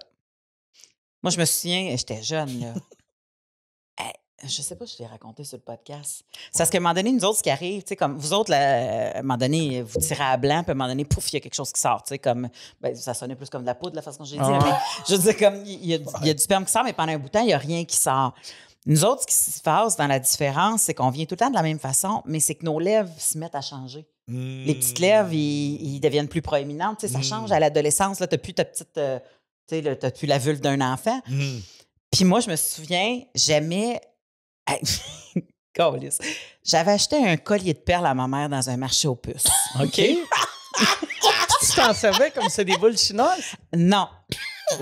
Moi, je me souviens, j'étais jeune, là. je sais pas, je l'ai raconté sur le podcast. C'est parce qu'à un moment donné, nous autres, ce qui arrive, tu sais, comme vous autres, à un moment donné, vous tirez à blanc, puis à un moment donné, pouf, il y a quelque chose qui sort, tu sais, comme, ben, ça sonnait plus comme de la poudre, la façon dont j'ai dit, mais ah. je veux dire, comme, il y, a, du sperme qui sort, mais pendant un bout de temps, il n'y a rien qui sort. Nous autres, ce qui se passe dans la différence, c'est qu'on vient tout le temps de la même façon, mais c'est que nos lèvres se mettent à changer. Les petites lèvres, mmh. ils, deviennent plus proéminentes, tu sais, ça mmh. change à l'adolescence, là, t'as plus ta petite, euh, tu sais, plus la vulve d'un enfant. Mmh. Puis moi, je me souviens, j'aimais J'avais acheté un collier de perles à ma mère dans un marché aux puces. OK. tu t'en savais comme c'est des boules chinois? Non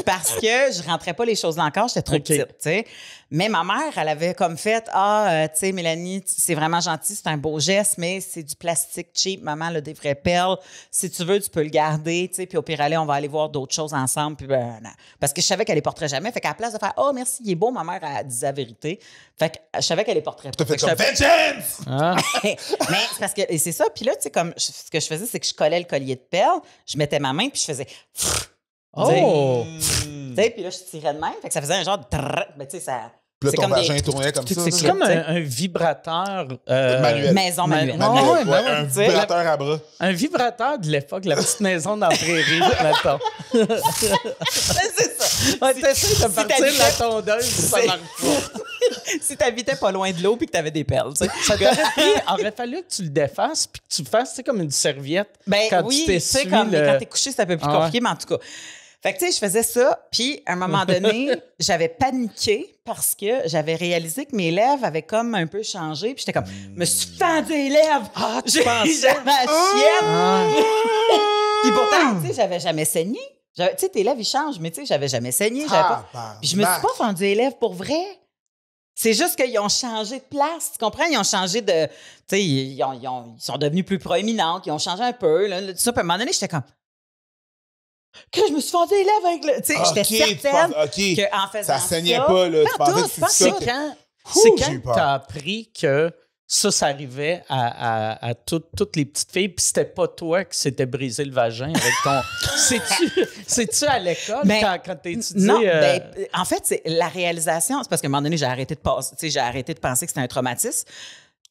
parce que je rentrais pas les choses là encore, j'étais trop petite, tu sais. Mais ma mère, elle avait comme fait ah, euh, tu sais Mélanie, c'est vraiment gentil, c'est un beau geste, mais c'est du plastique cheap, maman là des vraies perles. Si tu veux, tu peux le garder, tu sais, puis au pire aller, on va aller voir d'autres choses ensemble puis ben, parce que je savais qu'elle les porterait jamais, fait qu'à la place de faire oh merci, il est beau, ma mère a disait la vérité. Fait que je savais qu'elle les porterait pas. Fait fait vengeance! mais c'est parce que c'est ça, puis là tu sais comme ce que je faisais c'est que je collais le collier de perles, je mettais ma main puis je faisais Oh! Tu sais, puis là, je tirais de même. Fait que ça faisait un genre de. Mais tu sais, ça. Puis ton comme vagin des... tournait comme ça. C'est comme un, vibrateur. Euh... Manuel. Maison manuelle. un vibrateur à bras. Un vibrateur de l'époque, la petite maison dans la prairie, mettons. c'est ça. On si, de partir la tondeuse, ça marche pas. si t'habitais pas loin de l'eau puis que t'avais des perles, Ça aurait fallu que tu le défasses puis que tu le fasses, c'est comme une serviette. Ben quand oui, tu sais, quand t'es couché, c'est un peu plus ah compliqué, mais en tout cas. Fait que, tu sais, je faisais ça. Puis, à un moment donné, j'avais paniqué parce que j'avais réalisé que mes lèvres avaient comme un peu changé. Puis, j'étais comme, me suis fendu les lèvres. Ah, tu pensais? ma chienne. Ah! puis, pourtant, tu sais, j'avais jamais saigné. Tu sais, tes lèvres, ils changent, mais tu sais, j'avais jamais saigné. Ah, bah, je me suis bah. pas fendu les lèvres pour vrai. C'est juste qu'ils ont changé de place, tu comprends? Ils ont changé de. Tu sais, ils, sont devenus plus proéminents, ils ont changé un peu. Là, tout ça. Puis à un moment donné, j'étais comme, que je me suis fendue les lèvres avec le. Tu sais, j'étais certaine que okay. qu'en faisant ça. saignait ça, pas, là. Tu pensais que c'est quand, c'est quand as appris que ça, ça arrivait à, à, toutes les petites filles, puis c'était pas toi qui s'était brisé le vagin avec ton. c'est-tu, à l'école ben, quand, quand t'es étudiée? Non, euh... ben, en fait, c'est la réalisation. C'est parce qu'à un moment donné, j'ai arrêté j'ai arrêté de penser que c'était un traumatisme.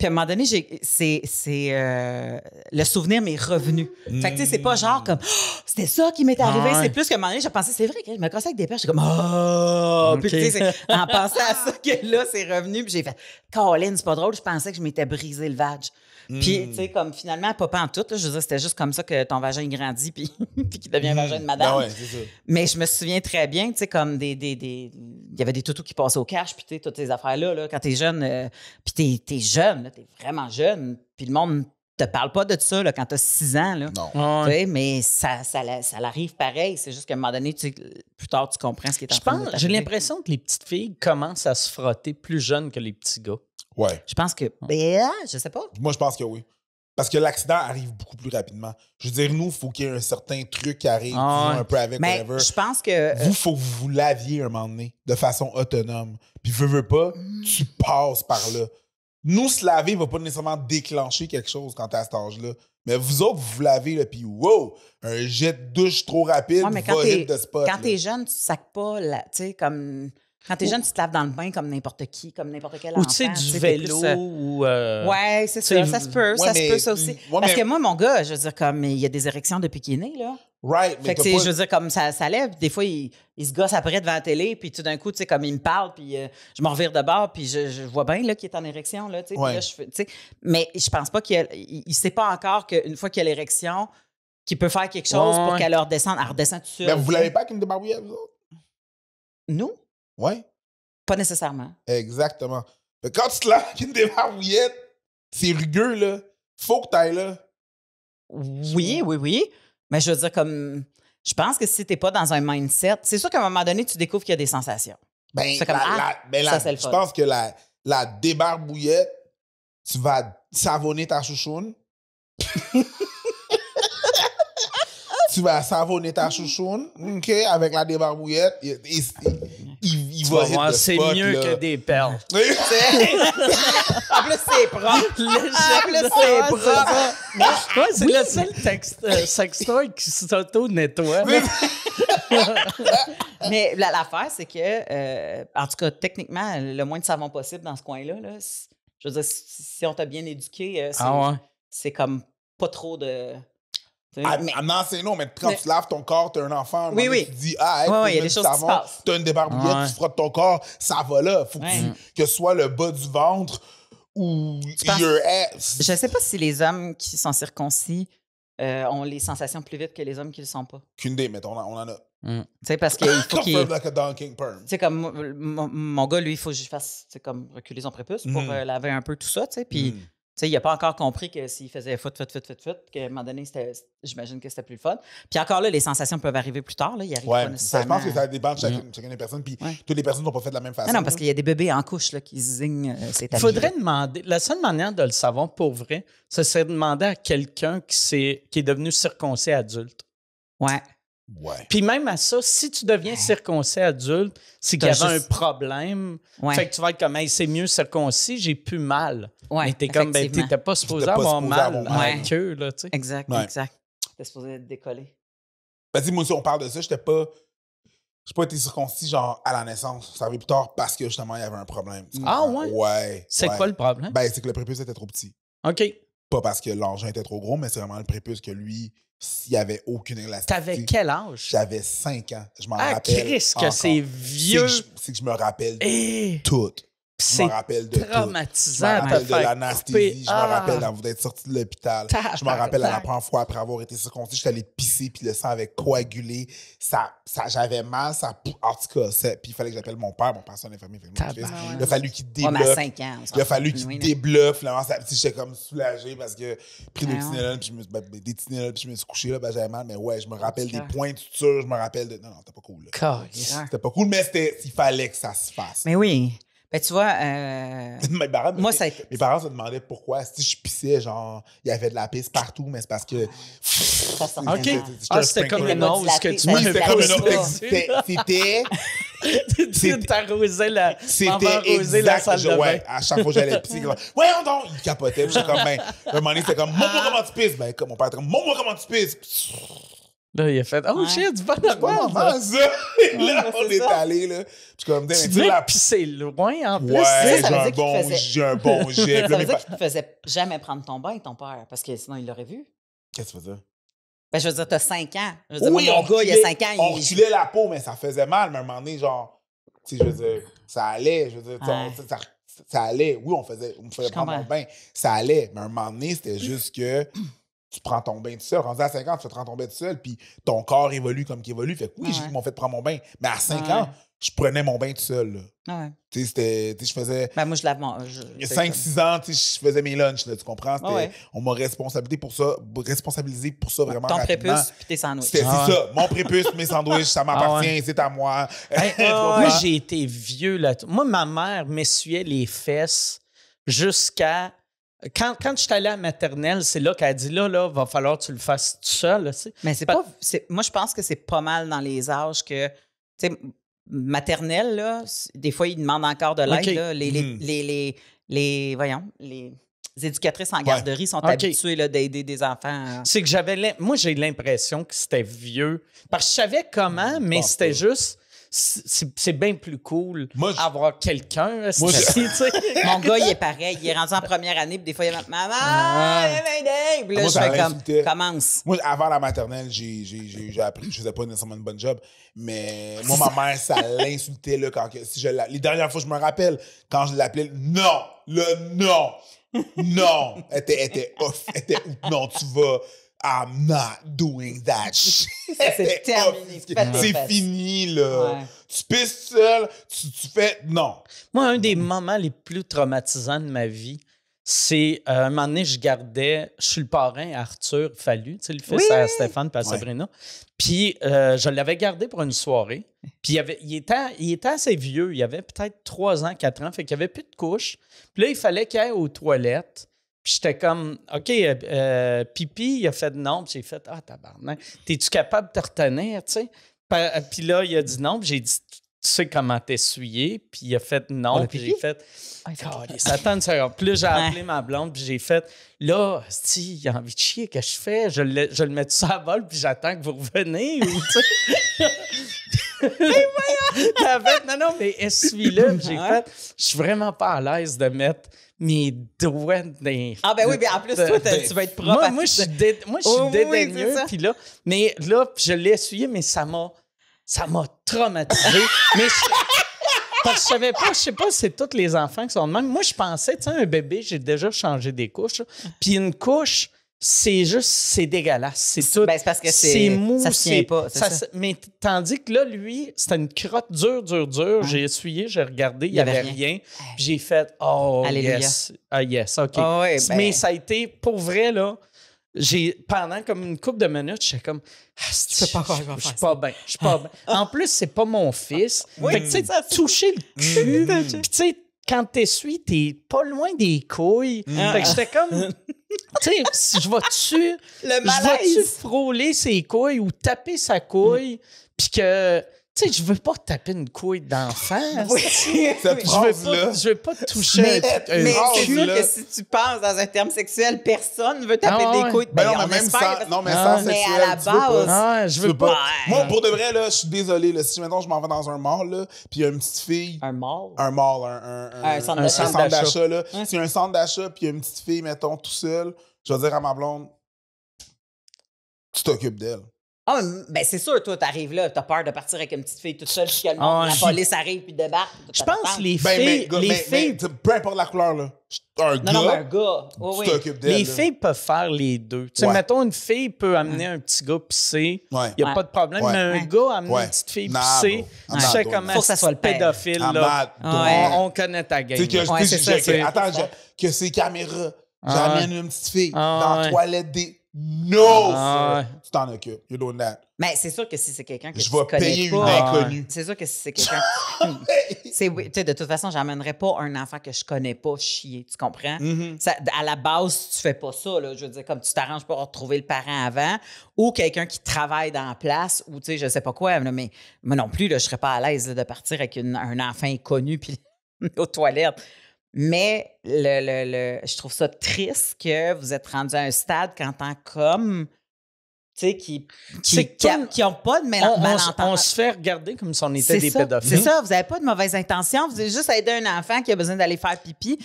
Puis à un moment donné, c'est, euh, le souvenir m'est revenu. Fait que tu sais, c'est pas genre comme oh, c'était ça qui m'est arrivé. Ah, c'est plus qu'à un moment donné, j'ai pensé, c'est vrai je me cassais avec des perches. J'étais comme oh! Puis tu sais, en pensant à ça que là, c'est revenu. Puis j'ai fait, Colin, c'est pas drôle. Je pensais que je m'étais brisé le vage. Puis, hmm. tu sais, comme finalement, papa en tout, je veux dire, c'était juste comme ça que ton vagin grandit puis, puis qu'il devient hmm. vagin de madame. Ben mais je me souviens très bien, tu sais, comme des. Il des, il y avait des toutous qui passaient au cash, puis tu sais, toutes ces affaires-là, là, quand t'es jeune, euh, puis t'es es jeune, t'es vraiment jeune, puis le monde te parle pas de ça là, quand t'as as 6 ans. Là. Ah mais ça, ça, arrive pareil. C'est juste qu'à un moment donné, plus tard, tu comprends ce qui est en je pense, J'ai l'impression que les petites filles commencent à se frotter plus jeunes que les petits gars. Je pense que. Ben, ah, je sais pas. Moi, je pense que oui. Parce que l'accident arrive beaucoup plus rapidement. Je veux dire, nous, il faut qu'il y ait un certain truc qui arrive, ah, un peu avec, mais Je pense que. Euh, vous, faut que vous laviez un moment donné, de façon autonome. Puis, veux, veux pas, mm. tu passes par là. Nous, se laver va pas nécessairement déclencher quelque chose quand t'es à cet âge-là. Mais vous autres, vous vous lavez, puis wow, un jet de douche trop rapide, mais quand de spot. Quand t'es jeune, tu sacs pas, tu sais, comme quand t'es jeune, tu te laves dans le bain comme n'importe qui, comme n'importe quel enfant. Ou tu sais, du vélo euh, ou... Euh, ouais, c'est ça, ça se peut, ça se peut ça aussi. Parce que moi, mon gars, je veux dire, comme il y a des érections depuis qu'il est né, là. Right, mais fait que, je veux dire, comme ça, ça lève, des fois, il, il, se gosse après devant la télé, puis tout d'un coup, tu sais, comme il me parle, puis euh, je m'en revire de bord, puis je, vois bien, là, qu'il est en érection, là, tu sais. mais je pense pas qu'il il, sait pas encore qu'une fois qu'il a l'érection, qu'il peut faire quelque chose pour qu'elle redescende. Elle redescend tout Mais vous l'avez pas, Kim de débarouille vous Nous? Ouais. Pas nécessairement. Exactement. Mais quand tu te une débarbouillette, c'est rigueux, là. Faut que t'ailles là. Oui, oui, oui. Mais je veux dire, comme. Je pense que si t'es pas dans un mindset, c'est sûr qu'à un moment donné, tu découvres qu'il y a des sensations. Ben, comme, ah, ben, ça, je pense que la, la débarbouillette, tu vas savonner ta chouchoune. tu vas savonner ta mm. chouchoune, OK, avec la débarbouillette. Ah, il, il, c'est mieux que des perles. en plus, c'est propre. En plus, c'est propre. c'est le seul texte, euh, sextoy qui s'auto-nettoie. Mais l'affaire, c'est que, euh, en tout cas, techniquement, le moins de savon possible dans ce coin-là, je veux dire, si, on t'a bien éduqué, euh, ah c'est comme pas trop de ah, non, c'est non, mais quand tu laves ton corps, t'es un enfant, oui, oui. tu dis Ah, il y a des choses qui t'as une débarbouillette, tu frottes ton corps, ça va là. Faut que, ce soit le bas du ventre ou your ass. Je sais pas si les hommes qui sont circoncis euh, ont les sensations plus vite que les hommes qui le sont pas. Qu'une idée, mais on, en a. Mm. Tu sais, parce qu'il faut qu'il... like Tu sais, comme mon, gars, lui, il faut que je fasse comme reculer son prépuce pour mm. euh, laver un peu tout ça, tu sais, puis... Mm il n'a pas encore compris que s'il faisait foot, foot, foot, foot, foot, qu'à un moment donné, j'imagine que c'était plus le fun. Puis encore là, les sensations peuvent arriver plus tard. Là, il arrive pas nécessairement... Je pense que ça dépend de mm. chacune, des personnes. Puis toutes les personnes n'ont pas fait de la même façon. non, parce qu'il y a des bébés en couche là, qui zignent euh, Il faudrait demander. La seule manière de le savoir pour vrai, ce serait de demander à quelqu'un qui, qui est devenu circoncis adulte. Ouais. Puis même à ça, si tu deviens circoncis adulte, c'est qu'il y avait un problème. Fait que tu vas être comme, hey, c'est mieux circoncis, j'ai plus mal. Ouais, mais t'es comme, ben, t'étais pas supposé avoir mal, mal. avec là, tu Exact, exact. T'es supposé être décollé. Vas-y, ben, moi si on parle de ça, j'étais pas. J'ai pas été circoncis, genre, à la naissance. Ça arrive plus tard parce que justement, il y avait un problème. Ah, ouais? Ouais. C'est quoi le problème? Ben, c'est que le prépuce était trop petit. OK. Pas parce que l'engin était trop gros, mais c'est vraiment le prépuce que lui s'il n'y avait aucune élasticité. T'avais quel âge? J'avais 5 ans. Je m'en ah, rappelle. Chris, que c'est vieux. C'est que, je, que je me rappelle Et... Eh! tout. Je me rappelle de traumatisant. Ah! Tout. Je me rappelle de l'anesthésie. Je me rappelle d'avoir d'être sorti de l'hôpital. Je me rappelle à la première fois après avoir été circoncis, j'étais allé pisser puis le sang avait coagulé. Ça, ça, j'avais mal, ça en tout cas, puis il fallait que j'appelle mon père, mon père c'est un infirmier. Il a fallu qu'il débluffe. Il a fallu qu'il débluffe. j'étais comme soulagé parce que pris ben des là, puis je me ben, ben, puis je me suis couché là, j'avais mal, mais ouais, je me rappelle des points de suture, je me rappelle de non non, t'es pas cool. C'était pas cool, mais c'était il fallait que ça se fasse. Mais oui. Ben, tu vois. Euh... mes, parents, Moi, ça... mes parents se demandaient pourquoi. Si je pissais, genre, il y avait de la pisse partout, mais c'est parce que. OK. Ah, c'était comme une nom que tu Oui, c'était comme une C'était. C'était. T'arrosais la. C'était. la salle à chaque fois que j'allais pisser, Ouais, on donc! Il capotait. je comme, ben. un moment donné, c'était comme, comment tu pisses. Ben, mon père était comme, mon moi comment tu pisses il a fait Oh shit, du bon Pas ça! là, on est allé, là. comme, tu dis, la... puis c'est loin, en plus. Ouais, j'ai un, bon, j'ai un bon jet. ça veut dire qu'il faisait jamais prendre ton bain, ton père, parce que sinon, il l'aurait vu. Qu'est-ce que tu veux dire? Ben, je veux dire, t'as 5 ans. Je oui, il y a 5 ans. On il... la peau, mais ça faisait mal, mais à un moment donné, genre, tu je veux dire, ça allait, je veux dire, ça, allait. Oui, on faisait, on faisait prendre mon bain. Ça allait, mais à un moment donné, c'était juste que tu prends ton bain tout seul. Rendu à ans, tu te prends ton bain tout seul, puis ton corps évolue comme qu'il évolue. Fait que oui, j'ai j'ai m'ont fait prendre mon bain, mais à 5 ans, je prenais mon bain tout seul. Ouais. Tu sais, je faisais. Ben, moi, je lave mon. Il y a 5-6 ans, tu sais, je faisais mes lunchs, tu comprends? On m'a responsabilisé pour ça, responsabilisé pour ça vraiment. Ton prépuce, puis tes sandwichs. C'est ah, ça, mon prépuce, mes sandwichs, ça ah, m'appartient, c'est à moi. Ah, moi, j'ai été vieux là. Moi, ma mère m'essuyait les fesses jusqu'à quand, quand je suis allée à maternelle, c'est là qu'elle a dit là, là, va falloir que tu le fasses tout seul. Mais c'est pas. Moi, je pense que c'est pas mal dans les âges que. Tu sais, maternelle, là, des fois, ils demandent encore de l'aide. Les, hmm. les, les, les, voyons, les éducatrices en garderie sont habituées d'aider des enfants. C'est que j'avais. Moi, j'ai l'impression que c'était vieux. Parce que je savais comment, mmh, mais c'était juste c'est bien plus cool avoir quelqu'un. Mon gars, il est pareil. Il est rendu en première année, des fois, il va Maman, ah, ah. là, moi, je Commence. Moi, avant la maternelle, j'ai appris je faisais pas nécessairement une bonne job, mais moi, ma mère, ça l'insultait. Quand, si je les dernières fois, je me rappelle, quand je l'appelais, non, le non, non, elle était, off, elle était, non, tu vas I'm not doing that shit. c'est oh, terminé. C'est fini, là. Tu pisses seul, tu, fais. Non. Moi, un des moments les plus traumatisants de ma vie, c'est euh, un moment donné, je gardais. Je suis le parrain Arthur Fallu, tu sais, le fils à Stéphane et à Sabrina. Puis euh, je l'avais gardé pour une soirée. Puis il, avait, il, était, il était assez vieux. Il avait peut-être 3 ans, 4 ans. Fait qu'il avait plus de couches. Puis là, il fallait qu'il aille aux toilettes. Puis j'étais comme, OK, euh, euh Pipi, il a fait non. Puis j'ai fait, ah, tabarnak, t'es-tu capable de te retenir, tu sais? Euh, puis là, il a dit non. Puis j'ai dit, tu sais comment t'essuyer? Puis il a fait non. puis j'ai fait, oh ça attend une seconde. Puis là, j'ai appelé ma blonde. Puis j'ai fait, là, si, il a envie de chier, que je fais? Je le, je le mets tout ça à vol, puis j'attends que vous reveniez, ou tu non, non, mais essuie-le. j'ai fait, je suis vraiment pas à l'aise de mettre mes doigts Ah ben oui, mais ben en plus, toi, ben, tu vas être propre. Moi, je suis, dé- oh puis là, mais là, je l'ai essuyé, mais ça m'a, ça m'a traumatisé. mais je, parce que je savais pas, je sais pas si c'est tous les enfants qui sont de même. Moi, je pensais, tu sais, un bébé, j'ai déjà changé des couches, puis une couche, c'est juste, c'est dégueulasse. C'est tout. Ben, parce que c'est mou. Ça pas. Mais tandis que là, lui, c'était une crotte dure, dure, dure. J'ai essuyé, j'ai regardé, il n'y avait, rien. J'ai fait, oh, yes. Ah, yes, OK. Ah mais ben. ça a été, pour vrai, là, j'ai pendant comme une couple de minutes, j'étais comme ah, je pas je, suis pas bien, je suis pas bien. En plus, c'est pas mon fils. Ah, fait que, tu sais, touché le mm. cul. Mm. puis tu sais, quand t'essuies, t'es pas loin des couilles. Mm. Fait que j'étais comme ah tu sais, je vois tu Le Je vais-tu frôler ses couilles ou taper sa couille, puis que tu sais, je veux pas taper une couille d'enfant. Oui. je veux pas, veux pas toucher. Mais, mais c'est sûr que si tu penses dans un terme sexuel, personne ne veut taper des couilles. mais non, mais même ah, non, mais sans à la base, non, ah, je veux pas. Moi, pour de vrai, là, je suis désolé. si maintenant je m'en vais dans un mall, puis il y a une petite fille. Un mall. Un mall, un, un centre, d'achat. là. il y a un centre d'achat, puis il y a une petite fille, mettons, tout seul, je vais dire à ma blonde, tu t'occupes d'elle. Ah, ben c'est sûr, toi, t'arrives là, t'as peur de partir avec une petite fille toute seule, finalement. Ah, la police arrive puis débarque. Je pense les ben, filles. les filles... peu importe la couleur, là. Un gars, gars. d'elle. Les filles peuvent faire les deux. Tu sais, mettons, une fille peut amener un petit gars pisser. Il n'y a pas de problème. Mais un gars amener une petite fille pisser, tu sais comment Faut ça soit le pédophile, ah, là. On, connaît ta gueule. Tu sais, que Attends, que ces caméras, ah, j'amène une petite fille dans la toilette D. Non, ah. Tu t'en You're that. Mais c'est sûr que si c'est quelqu'un que je vais payer pas, une inconnue. C'est sûr que si c'est quelqu'un. de toute façon, j'amènerais pas un enfant que je connais pas chier, tu comprends mm-hmm. À la base, tu fais pas ça je veux dire comme tu t'arranges pour retrouver le parent avant ou quelqu'un qui travaille dans la place ou tu sais je sais pas quoi mais moi non plus je serais pas à l'aise de partir avec un enfant inconnu puis aux toilettes. Mais le, je trouve ça triste que vous êtes rendu à un stade qu'en tant qu'homme, qui qui, qui ont pas de malentendus. On, se fait regarder comme si on était des pédophiles. C'est ça, vous n'avez pas de mauvaise intention, vous avez juste aidé un enfant qui a besoin d'aller faire pipi.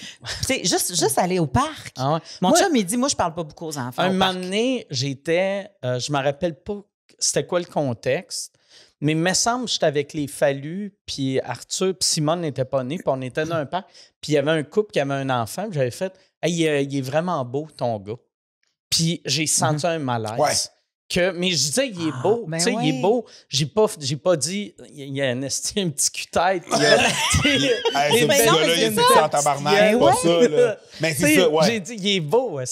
C'est juste, juste aller au parc. Ah Mon moi, chum, dit, moi, je parle pas beaucoup aux enfants. Un moment donné, j'étais, euh, je me rappelle pas c'était quoi le contexte, mais me semble j'étais avec les fallus puis Arthur, puis Simone n'était pas né, puis on était dans un parc, puis il y avait un couple qui avait un enfant, j'avais fait Hey, il, est vraiment beau, ton gars. Puis j'ai senti mhm. un malaise. Que, mais je disais, il est ah, beau. Ben tu sais, il est beau. J'ai pas, pas dit, il y a un, un petit cul-tête. mais c'est ça. ça. Mais c'est ça, ouais. J'ai dit, il est beau, ouais.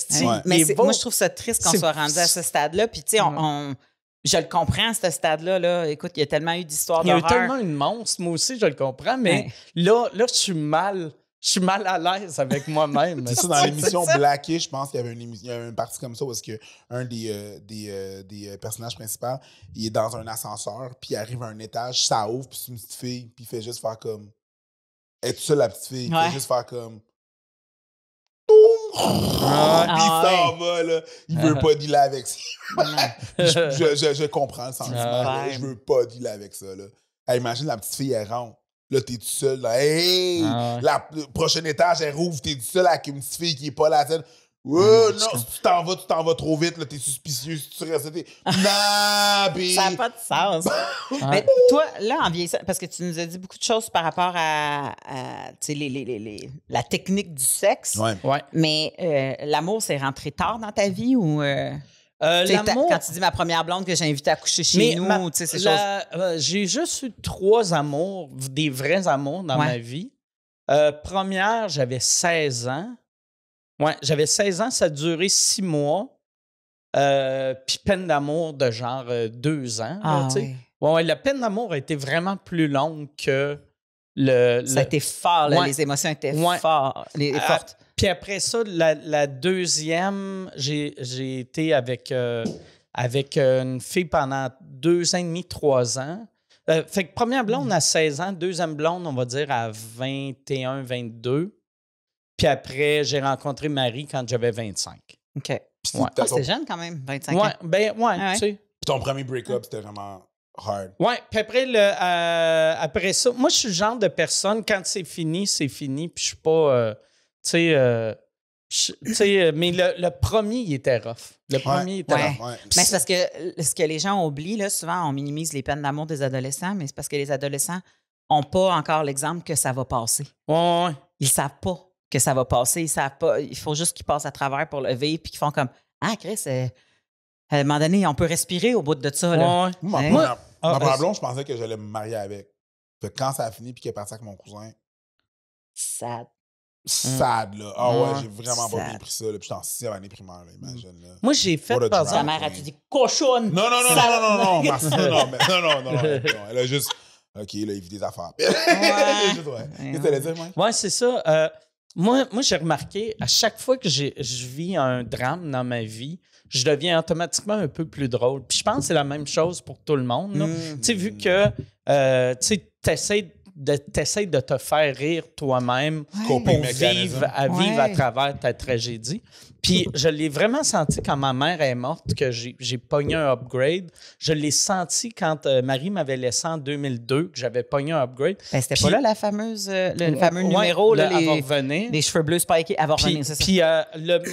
Mais il est beau. moi, je trouve ça triste qu'on soit rendu à ce stade-là. Puis, tu sais, on je le comprends, à ce stade-là. Là. Écoute, il y a tellement eu d'histoires d'horreur. Il y a eu tellement une monstre, moi aussi, je le comprends, mais là, là, je suis mal. Je suis mal à l'aise avec moi-même. C'est ça, dans l'émission Blacky je pense qu'il y avait une, émission, il y une partie comme ça où que un des, euh, des, euh, euh, personnages principaux, il est dans un ascenseur, puis il arrive à un étage, ça ouvre, puis c'est une petite fille, puis il fait juste faire comme... être tu seule, la petite fille? Il fait juste faire comme... Ah, il ah, s'en va, là. Il veut pas dealer avec ça. je, je, je, comprends le sentiment. Ah, je veux pas dealer avec ça, là. imagine la petite fille, elle rentre. Là, t'es tout seul. Là. la, prochaine prochain étage, elle rouvre, t'es tout seul avec une petite fille qui est pas la sienne. Ouais, mmh, non, si tu t'en vas, tu t'en vas trop vite, là, t'es suspicieux si tu restes. Non, Ça n'a pas de sens. Mais toi, là, en vieillissant, parce que tu nous as dit beaucoup de choses par rapport à, la technique du sexe. Ouais. ouais. Mais euh, l'amour, c'est rentré tard dans ta vie ou. Euh... euh quand tu dis ma première blonde que j'ai invitée à coucher chez nous, tu sais, ces choses. Euh, j'ai juste eu trois amours, des vrais amours dans ma vie. première, j'avais 16 ans. Ouais, j'avais 16 ans, ça a duré six mois. Euh, puis peine d'amour de genre 2 euh, deux ans. Ah oui. la peine d'amour a été vraiment plus longue que le. Ça a été fort, les émotions étaient fortes. fortes. Puis après ça, la, deuxième, j'ai été avec, euh, avec une fille pendant deux ans et demi, trois ans. fait que première blonde mmh. à 16 ans, deuxième blonde, on va dire à 21, 22. Puis après, j'ai rencontré Marie quand j'avais 25. OK. Ouais. C'était ah, jeune quand même, 25 ouais, ans. Ben, ah ouais, tu sais. Puis ton premier break-up, ah. c'était vraiment hard. Ouais, puis après, le, euh, après ça, moi, je suis le genre de personne, quand c'est fini, c'est fini, puis je suis pas. Euh, tu sais. Euh, mais le, le, premier, il était rough. Le premier, il était rough. Mais c'est parce que ce que les gens oublient, là, souvent, on minimise les peines d'amour des adolescents, mais c'est parce que les adolescents n'ont pas encore l'exemple que ça va passer. Ouais, Ils ne savent pas que ça va passer. Ça pas, il faut juste qu'ils passent à travers pour le vivre, puis qu'ils font comme Ah, Chris, euh, à un moment donné, on peut respirer au bout de ça. Là. Moi, hein? ah, ben, je pensais que j'allais me marier avec. quand ça a fini, puis qu'il est partie avec mon cousin. Sad. Sad, là. Ah ouais, j'ai vraiment pas bien pris ça. Puis en sixième année primaire, imagine. Moi, j'ai fait pas Ma mère, elle dit cochonne. Non, non, non, non, non, non, non, non, non, non, non, Elle a juste. OK, là, il vit des affaires. Ouais. c'est ça. Euh, moi, moi j'ai remarqué, à chaque fois que je vis un drame dans ma vie, je deviens automatiquement un peu plus drôle. Puis je pense que c'est la même chose pour tout le monde. Mmh. Tu sais, vu que euh, tu essaies t'essayes de te faire rire toi-même pour vivre, à, vivre à travers ta tragédie. Puis je l'ai vraiment senti quand ma mère est morte, que j'ai pogné un upgrade. Je l'ai senti quand euh, Marie m'avait laissé en 2002, que j'avais pogné un upgrade. Ben, c'était pas là la fameuse, euh, le, fameux numéro, les, les, cheveux bleus spikés, à Puis, puis euh,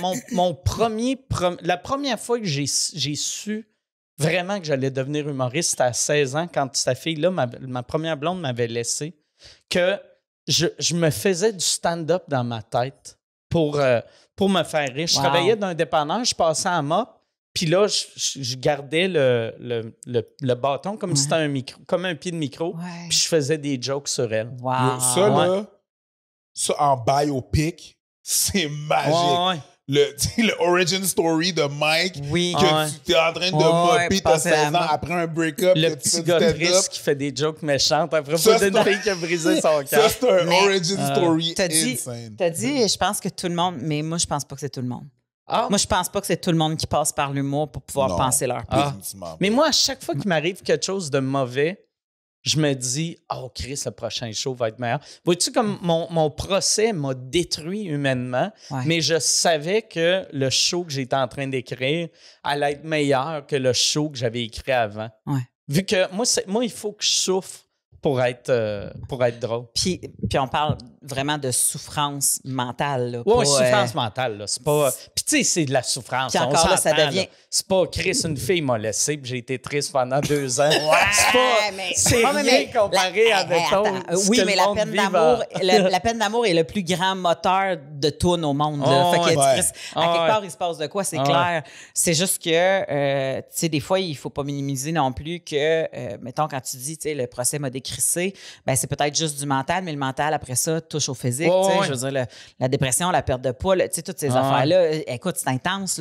mon, mon premier, la première fois que j'ai su vraiment que j'allais devenir humoriste à 16 ans quand sa fille-là, ma, première blonde, m'avait laissé, que je, me faisais du stand-up dans ma tête pour, euh, pour me faire riche. Je travaillais dans je passais à mop, puis là, je, gardais le, le, bâton comme si c'était un micro, comme un pied de micro, puis je faisais des jokes sur elle. Ça, là, ça en biopic, c'est magique le, le origin story de Mike. Que tu es en train de mopper ta 16 ans après un break-up. Le petit gars qui fait des jokes méchantes après ça, de une qui a brisé son cœur. Ça, c'est un origin euh, story dit, insane. T'as dit, je pense que tout le monde, mais moi, je pense pas que c'est tout le monde. Ah. Moi, je pense pas que c'est tout le monde qui passe par l'humour pour pouvoir penser leur ah. Mais moi, à chaque fois qu'il m'arrive quelque chose de mauvais, je me dis, oh Chris, le prochain show va être meilleur. Vois-tu comme mm. mon, mon procès m'a détruit humainement, mais je savais que le show que j'étais en train d'écrire allait être meilleur que le show que j'avais écrit avant. Vu que moi, moi, il faut que je souffre pour être, euh, pour être drôle. Puis, puis on parle vraiment de souffrance mentale. Oui, ouais, souffrance euh, mentale. Là. C'est pas... Puis tu sais, c'est de la souffrance. Puis encore là, ça devient... C'est pas Chris, une fille m'a laissé puis j'ai été triste pendant deux ans. c'est pas... C'est rien mais... comparé la... avec hey, Oui, mais la peine, d'amour, la, peine d'amour est le plus grand moteur de tout au monde. Ah, en à ah, quelque part, il se passe de quoi, c'est ah, clair. C'est juste que, euh, tu sais, des fois, il faut pas minimiser non plus que, mettons, quand tu dis, tu sais, le procès m'a décrit ben, c'est peut-être juste du mental, mais le mental, après ça, touche au physique. Je veux dire, la dépression, la perte de poids, toutes ces ah, affaires-là, eh, écoute, c'est intense.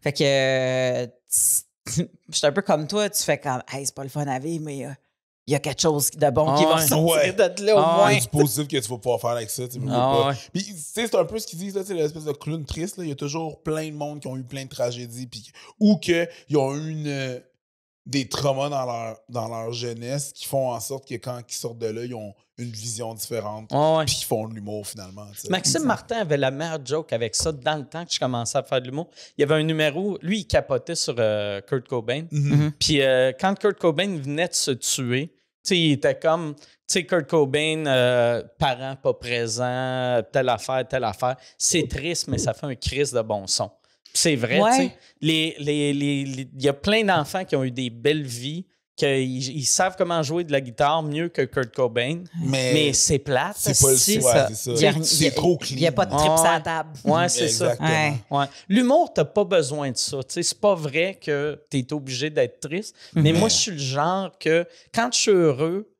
Fait que euh, je suis un peu comme toi, tu fais comme, hey, c'est pas le fun à vivre, mais. il euh, y a quelque chose de bon qui ah, va sortir de là au ah, moins. du que tu vas pouvoir faire avec ça. c'est un peu ce qu'ils disent, là, l'espèce de clown triste. Là. Il y a toujours plein de monde qui ont eu plein de tragédies ou qu'ils ont eu une, euh, des traumas dans leur, dans leur jeunesse qui font en sorte que quand ils sortent de là, ils ont une vision différente. Puis ils font de l'humour finalement. Maxime Martin avait la meilleure joke avec ça dans le temps que je commençais à faire de l'humour. Il y avait un numéro, lui, il capotait sur euh, Kurt Cobain. Mm-hmm. Mm-hmm. Puis euh, quand Kurt Cobain venait de se tuer, il était comme, tu sais, Kurt Cobain, euh, parent pas présent, telle affaire, telle affaire. C'est triste, mais ça fait un crise de bon son c'est vrai, Les, il y a plein d'enfants qui ont eu des belles vies, qu'ils ils savent comment jouer de la guitare mieux que Kurt Cobain. Mais, c'est plate. C'est pas le C'est trop clean. Il n'y a pas de trip à la table. Oui, c'est ça. Ouais. L'humour, pas besoin de ça. C'est pas vrai que tu es obligé d'être triste. Mm-hmm. Mais moi, je suis le genre que quand je suis heureux,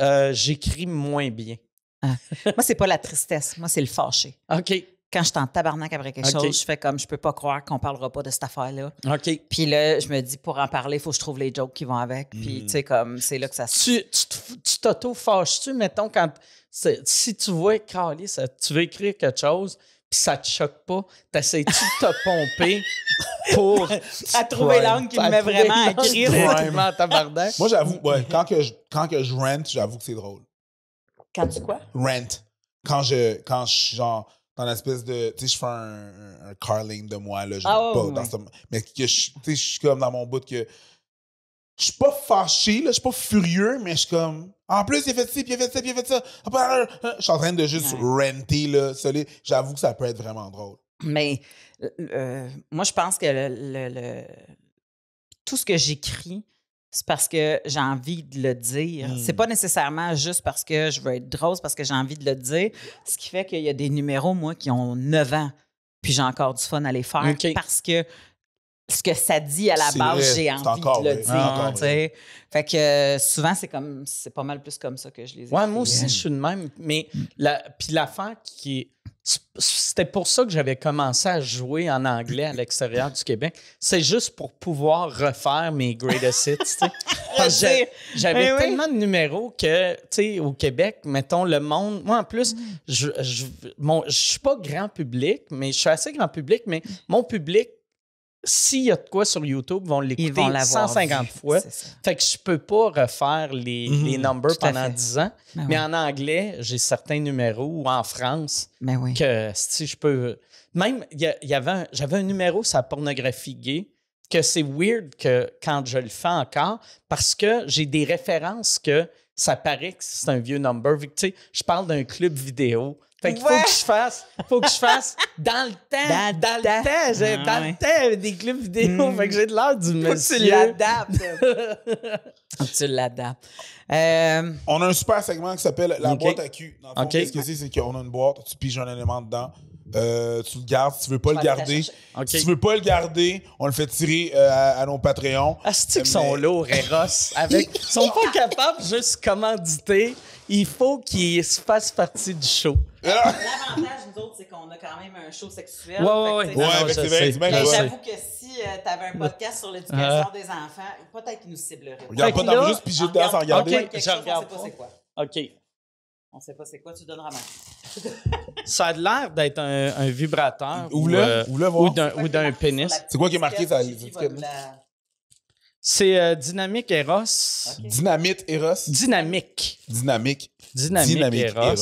euh, j'écris moins bien. Ah. Moi, c'est pas la tristesse. Moi, c'est le fâché. OK quand je suis en tabarnak après quelque chose, je fais comme je peux pas croire qu'on parlera pas de cette affaire-là. OK. Puis là, je me dis pour en parler, il faut que je trouve les jokes qui vont avec. Puis hmm. tu sais, comme c'est là que ça se. Tu t'auto-fâches-tu, mettons, quand si tu vois que tu veux écrire quelque chose, puis ça te choque pas, tessaies tu de te pomper pour. à trouver l'angle qui me met vraiment à écrire. Vraiment tabarnak. Moi, j'avoue, ouais, quand que je, quand que je j'avoue que c'est drôle. Quand tu quoi? Rent. Quand je, quand je suis genre dans l'espèce de. Tu sais, je fais un, carling de moi, là. Je ah, pas dans Mais que je, je suis comme dans mon bout que. Je suis pas fâché, là. Je suis pas furieux, mais je suis comme. En plus, il a fait ci, puis il a fait ça, puis il a fait ça. Je suis en train de juste renter, là, J'avoue que ça peut être vraiment drôle. Mais euh, moi, je pense que le tout ce que j'écris c'est parce que j'ai envie de le dire. C'est hmm. pas nécessairement juste parce que je veux être drôle, parce que j'ai envie de le dire. Ce qui fait qu'il y a des numéros, moi, qui ont neuf ans, puis j'ai encore du fun à les faire parce que ce que ça dit à la base, j'ai envie de le dire. Ah, fait que euh, souvent, c'est comme c'est pas mal plus comme ça que je les ai. Ouais, moi aussi, hein. je suis de même. Mais la, puis l'affaire qui est c'était pour ça que j'avais commencé à jouer en anglais à l'extérieur du Québec. C'est juste pour pouvoir refaire mes greatest hits. j'avais ben tellement de numéros que, tu sais, au Québec, mettons, le monde. Moi, en plus, je je, je suis pas grand public, mais je suis assez grand public, mais mon public s'il y a de quoi sur YouTube, vont l'écouter 150 fois. Fait que je peux pas refaire les, mhm. numbers pendant 10 ans. Ben mais en anglais, j'ai certains numéros ou en France mais ben que si je peux. Même, y j'avais un numéro sur la pornographie gay que c'est weird que quand je le fais encore parce que j'ai des références que ça paraît que c'est un vieux number. Vu je parle d'un club vidéo fait qu'il faut que je fasse, faut que je fasse dans le temps, dans, le temps, j'ai, dans le temps ah des clips vidéo. Hmm. Fait que j'ai de l'air du monsieur. Tu l'adaptes. tu euh, l'adaptes. On a un super segment qui s'appelle la boîte à cul. Dans qu'est-ce que c'est, c'est qu'on a une boîte, tu piges un élément dedans. Euh, tu le gardes. Si tu veux pas le garder, si tu veux pas le garder, on le fait tirer euh, à, à, nos Patreons. Asti ah, qu'ils sont lourds, Eros. Avec, ils sont pas capables juste commanditer. Il faut qu'ils se fassent partie du show. Ah! L'avantage, nous autres, c'est qu'on a quand même un show sexuel. Ouais, ouais, ouais. j'avoue que si tu euh, t'avais un podcast sur l'éducation ah. des enfants, peut-être qu'ils nous cibleraient. Regarde pas dans juste pigé j'ai dedans sans regarder. Okay, regarde. On sait pas c'est quoi. OK. On sait pas c'est quoi, tu donneras ma ça a l'air d'être un, vibrateur ou, euh, ou d'un pénis. C'est quoi qui est marqué C'est euh, Dynamique Eros. Dynamic Dynamite Eros? Dynamique. Dynamique. Dynamique, Eros.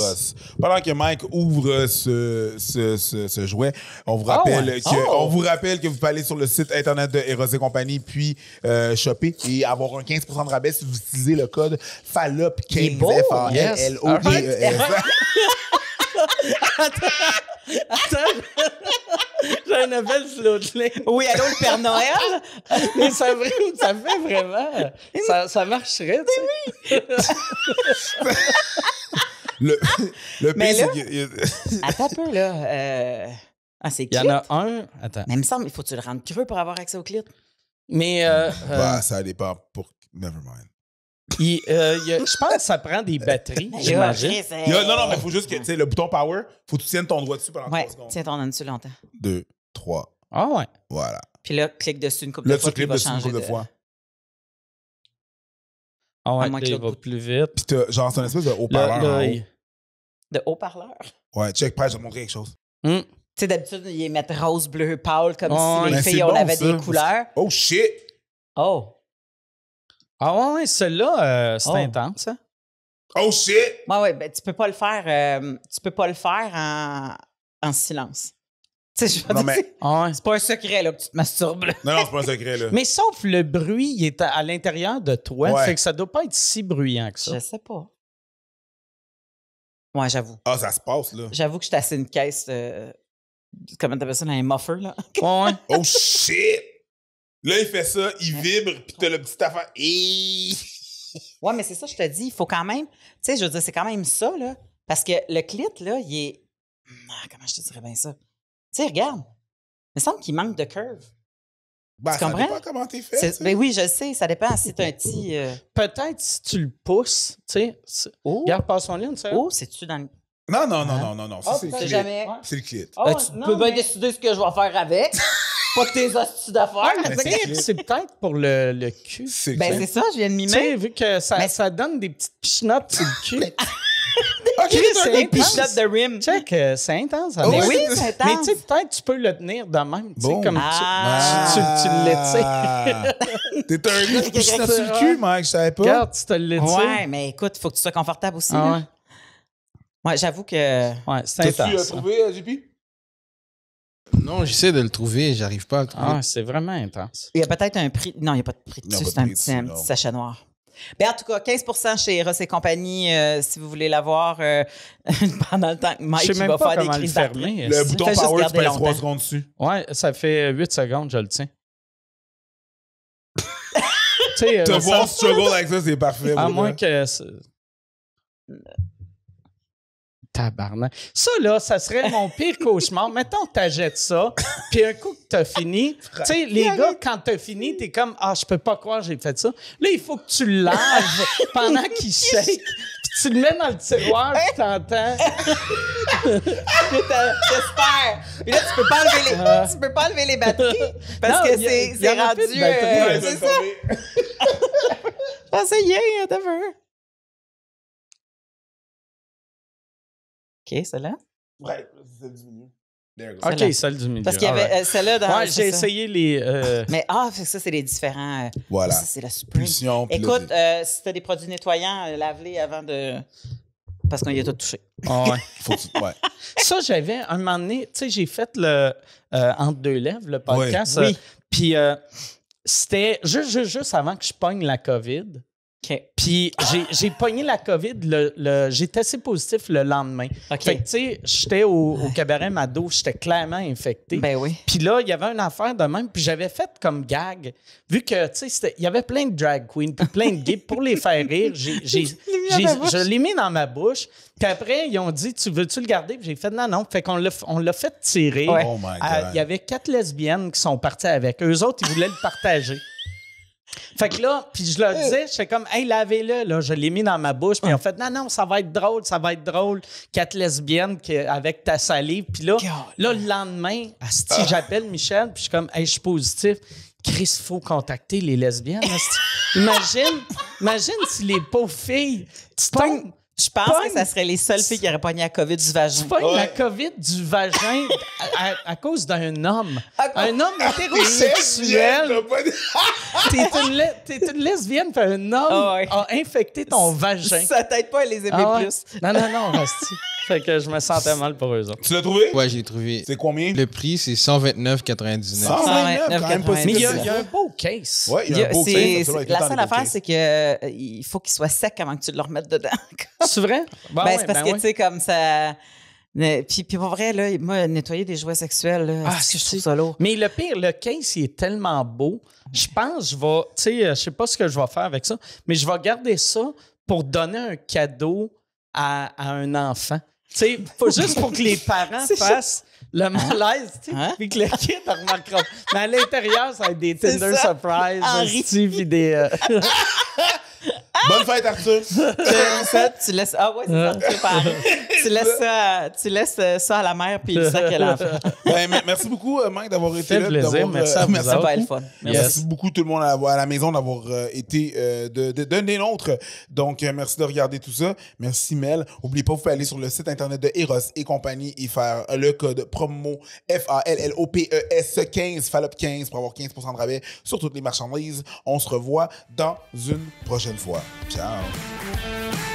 Pendant que Mike ouvre ce, ce, jouet, on vous, rappelle ah que, oh! on vous rappelle que vous pouvez aller sur le site internet de Eros et compagnie, puis choper euh, shopper et avoir un 15 de rabais si vous utilisez le code fallop f a e Attends, attends j'ai un appel sur Oui, allô, le Père Noël? Mais ça, ça fait vraiment. Ça, marcherait, tu sais. Oui. le, le Mais pire, c'est attends un peu, là. Euh, ah, c'est Il y en a un. Attends. Mais il me semble, il faut que tu le rendes creux pour avoir accès au clip. Mais. bah, ça dépend pour. Never mind. Euh, je pense que ça prend des batteries, ben, j'imagine. non, non, mais il faut juste que, tu sais, le bouton power, faut que tu tiennes ton doigt dessus pendant Ouais, 3 secondes. tiens, ton doigt dessus longtemps. Deux, trois. Ah ouais. voilà. Puis là, clique dessus une couple de fois. tu cliques dessus une couple de fois. Ah ouais, À moins que va plus vite. Puis genre, c'est un espèce de haut-parleur. De haut-parleur. Ouais, check, press, je vais te montrer quelque chose. Hmm. Tu sais, d'habitude, ils mettent rose, bleu, pâle, comme si les filles, on avait des couleurs. Oh shit! Oh! Ah ouais, celle-là, euh, c'est oh. intense, ça. Hein. Oh shit! Ouais, ah ouais, ben, tu peux pas le faire, euh, tu peux pas le faire en, en silence. Tu sais, je veux dire, ah c'est pas un secret là, que tu te masturbes. Non, non, c'est pas un secret. Là. mais sauf le bruit, il est à, l'intérieur de toi. c'est Fait que ça doit pas être si bruyant que ça. Je sais pas. Ouais, j'avoue. Ah, ça se passe, là. J'avoue que je assez une caisse. Euh, comment t'appelles ça, un muffler, là? ouais. oh shit! Là, il fait ça, il vibre, puis t'as le petit affaire. ouais, mais c'est ça, je te dis. Il faut quand même. Tu sais, je veux dire, c'est quand même ça, là. Parce que le clit, là, il est. Ah, comment je te dirais bien ça? Tu sais, regarde. Il me semble qu'il manque de curve. Ben, tu ça dépend comment t'es fait. tu Ben oui, je sais, ça dépend si t'es un petit. Euh, peut-être si tu le pousses, tu sais. Oh, Regarde, passe son ligne, tu sais. Oh, c'est-tu dans le. Non, non, non, hein? non, non, non. Ah, c'est le clit. jamais- ah ben, C'est le clit. tu peux bien décider ce que je vais faire avec. pas tes astuces d'affaires. c'est peut-être pour le, le cul. Ben, c'est ça, je viens de m'y mettre. Tu sais, vu que ça, ça donne des petites pichenottes sur le cul. c'est des pichettes de rim. sais que euh, c'est intense. Hein. Mais oui, c'est intense. Mais tu sais, peut-être tu peux le tenir de même. sais Comme tu, tu, tu, tu ah. T'es un gars qui sur le cul, Mike, je savais pas. Regarde, tu te l'étires. Ouais, mais écoute, il faut que tu sois confortable aussi. Ah ouais. j'avoue que. Ouais, c'est euh, intense. Tu hein. as trouvé, euh, JP? Non, j'essaie de le trouver, j'arrive pas à le ah, trouver. Ah, c'est vraiment intense. Il y a peut-être un prix. Non, il n'y a pas de prix dessus, c'est un, petit, un petit sachet noir. Ben, en tout cas, 15 chez Ross et compagnie, euh, si vous voulez l'avoir euh, pendant le temps que Mike va pas faire des le, le bouton power, tu passes 3 secondes dessus. Ouais, ça fait 8 secondes, je le tiens. Te euh, voir struggle avec ça, c'est parfait. À moins que tabarnak. Ça, là, ça serait mon pire cauchemar. Mettons que t'achètes ça, puis un coup que t'as fini, tu sais, les gars, quand t'as fini, t'es comme, ah, je peux pas croire j'ai fait ça. Là, il faut que tu le laves pendant qu'il shake, puis tu le mets dans le tiroir, tu t'entends. J'espère. Puis là, tu peux pas enlever les, ah. tu peux pas les batteries, parce que c'est rendu. Euh, c'est ça. Pensez, yeah, t'as OK, celle-là? Ouais, celle du milieu. OK, celle du milieu. Parce qu'il y ah, avait euh, celle-là dans. Ouais, j'ai essayé les. Euh, mais ah, ça, c'est les différents. Euh, voilà. c'est la suppression. Écoute, si si t'as des produits nettoyants, lave-les avant de. Parce qu'on y a tout touché. Oh, ouais. Ça, j'avais un moment donné. Tu sais, j'ai fait le. entre deux lèvres, le podcast. Oui. Puis c'était juste, juste, juste avant que je pogne la COVID. Puis j'ai pogné la COVID, J'étais assez positif le lendemain. Fait que, tu sais, j'étais au, cabaret Mado, j'étais clairement infecté. Ben oui. Puis là, il y avait une affaire de même, puis j'avais fait comme gag, vu que, tu sais, il y avait plein de drag queens, plein de gays, pour les faire rire, j'ai, je l'ai mis dans ma bouche. Puis après, ils ont dit, tu veux-tu le garder? j'ai fait, non, non. Fait qu'on l'a fait tirer. Oh il y avait quatre lesbiennes qui sont parties avec. Eux autres, ils voulaient le partager. Fait que là, puis je leur disais, je fais comme, hey, lavez-le, là. Je l'ai mis dans ma bouche, puis en fait, non, non, ça va être drôle, ça va être drôle. Quatre lesbiennes que, avec ta salive. Puis là, le lendemain, asti, ah. j'appelle Michel, puis je suis comme, hey, je suis positif. Chris, faut contacter les lesbiennes. imagine, imagine si les pauvres filles, tu tombes, je pense que ça serait les seules filles qui auraient eu la COVID du vagin. Pas la COVID du vagin à, cause d'un homme. un homme hétérosexuel. T'es une, es une lesbienne, un homme ah a infecté ton vagin. Ça t'aide pas à les aimer ah plus. Non, non, non, Rosti que je me sentais mal pour eux autres. Tu l'as trouvé? Ouais, j'ai trouvé. C'est combien? Le prix, c'est 129,99. 129,99. Mais il y, a un beau case. Ouais, il y a un beau case. La seule affaire, c'est qu'il euh, faut qu'il soit sec avant que tu le remettes dedans. c'est vrai? ben, bah c'est parce ben que, tu sais, comme ça... puis, puis, pour vrai, là, moi, nettoyer des jouets sexuels, ah, c'est je ça Mais le pire, le case, il est tellement beau. Je pense je vais, tu sais, euh, je sais pas ce que je vais faire avec ça, mais je vais garder ça pour donner un cadeau à, à un enfant. Tu sais, juste pour que les parents fassent le malaise, tu sais, hein? puis que le kid en remarquera Mais à l'intérieur, ça va être des Tinder Surprise, puis des... Euh, Bonne fête, Arthur! tu, fait, tu laisses. Ah ouais, ça, tu laisses, tu euh, laisses à la mère puis ça qu'elle a. ben, merci beaucoup, euh, Mike, d'avoir été là. Merci merci, euh, fun. Merci. beaucoup, tout le monde à, la maison, d'avoir été de, de, l'autre. Donc, merci de regarder tout ça. Merci, Mel. N'oubliez pas, vous pouvez aller sur le site internet de Eros et compagnie et faire le code promo F-A-L-L-O-P-E-S 15, fallop 15 pour avoir 15% de rabais sur toutes les marchandises. On se revoit dans une prochaine fois. Ciao.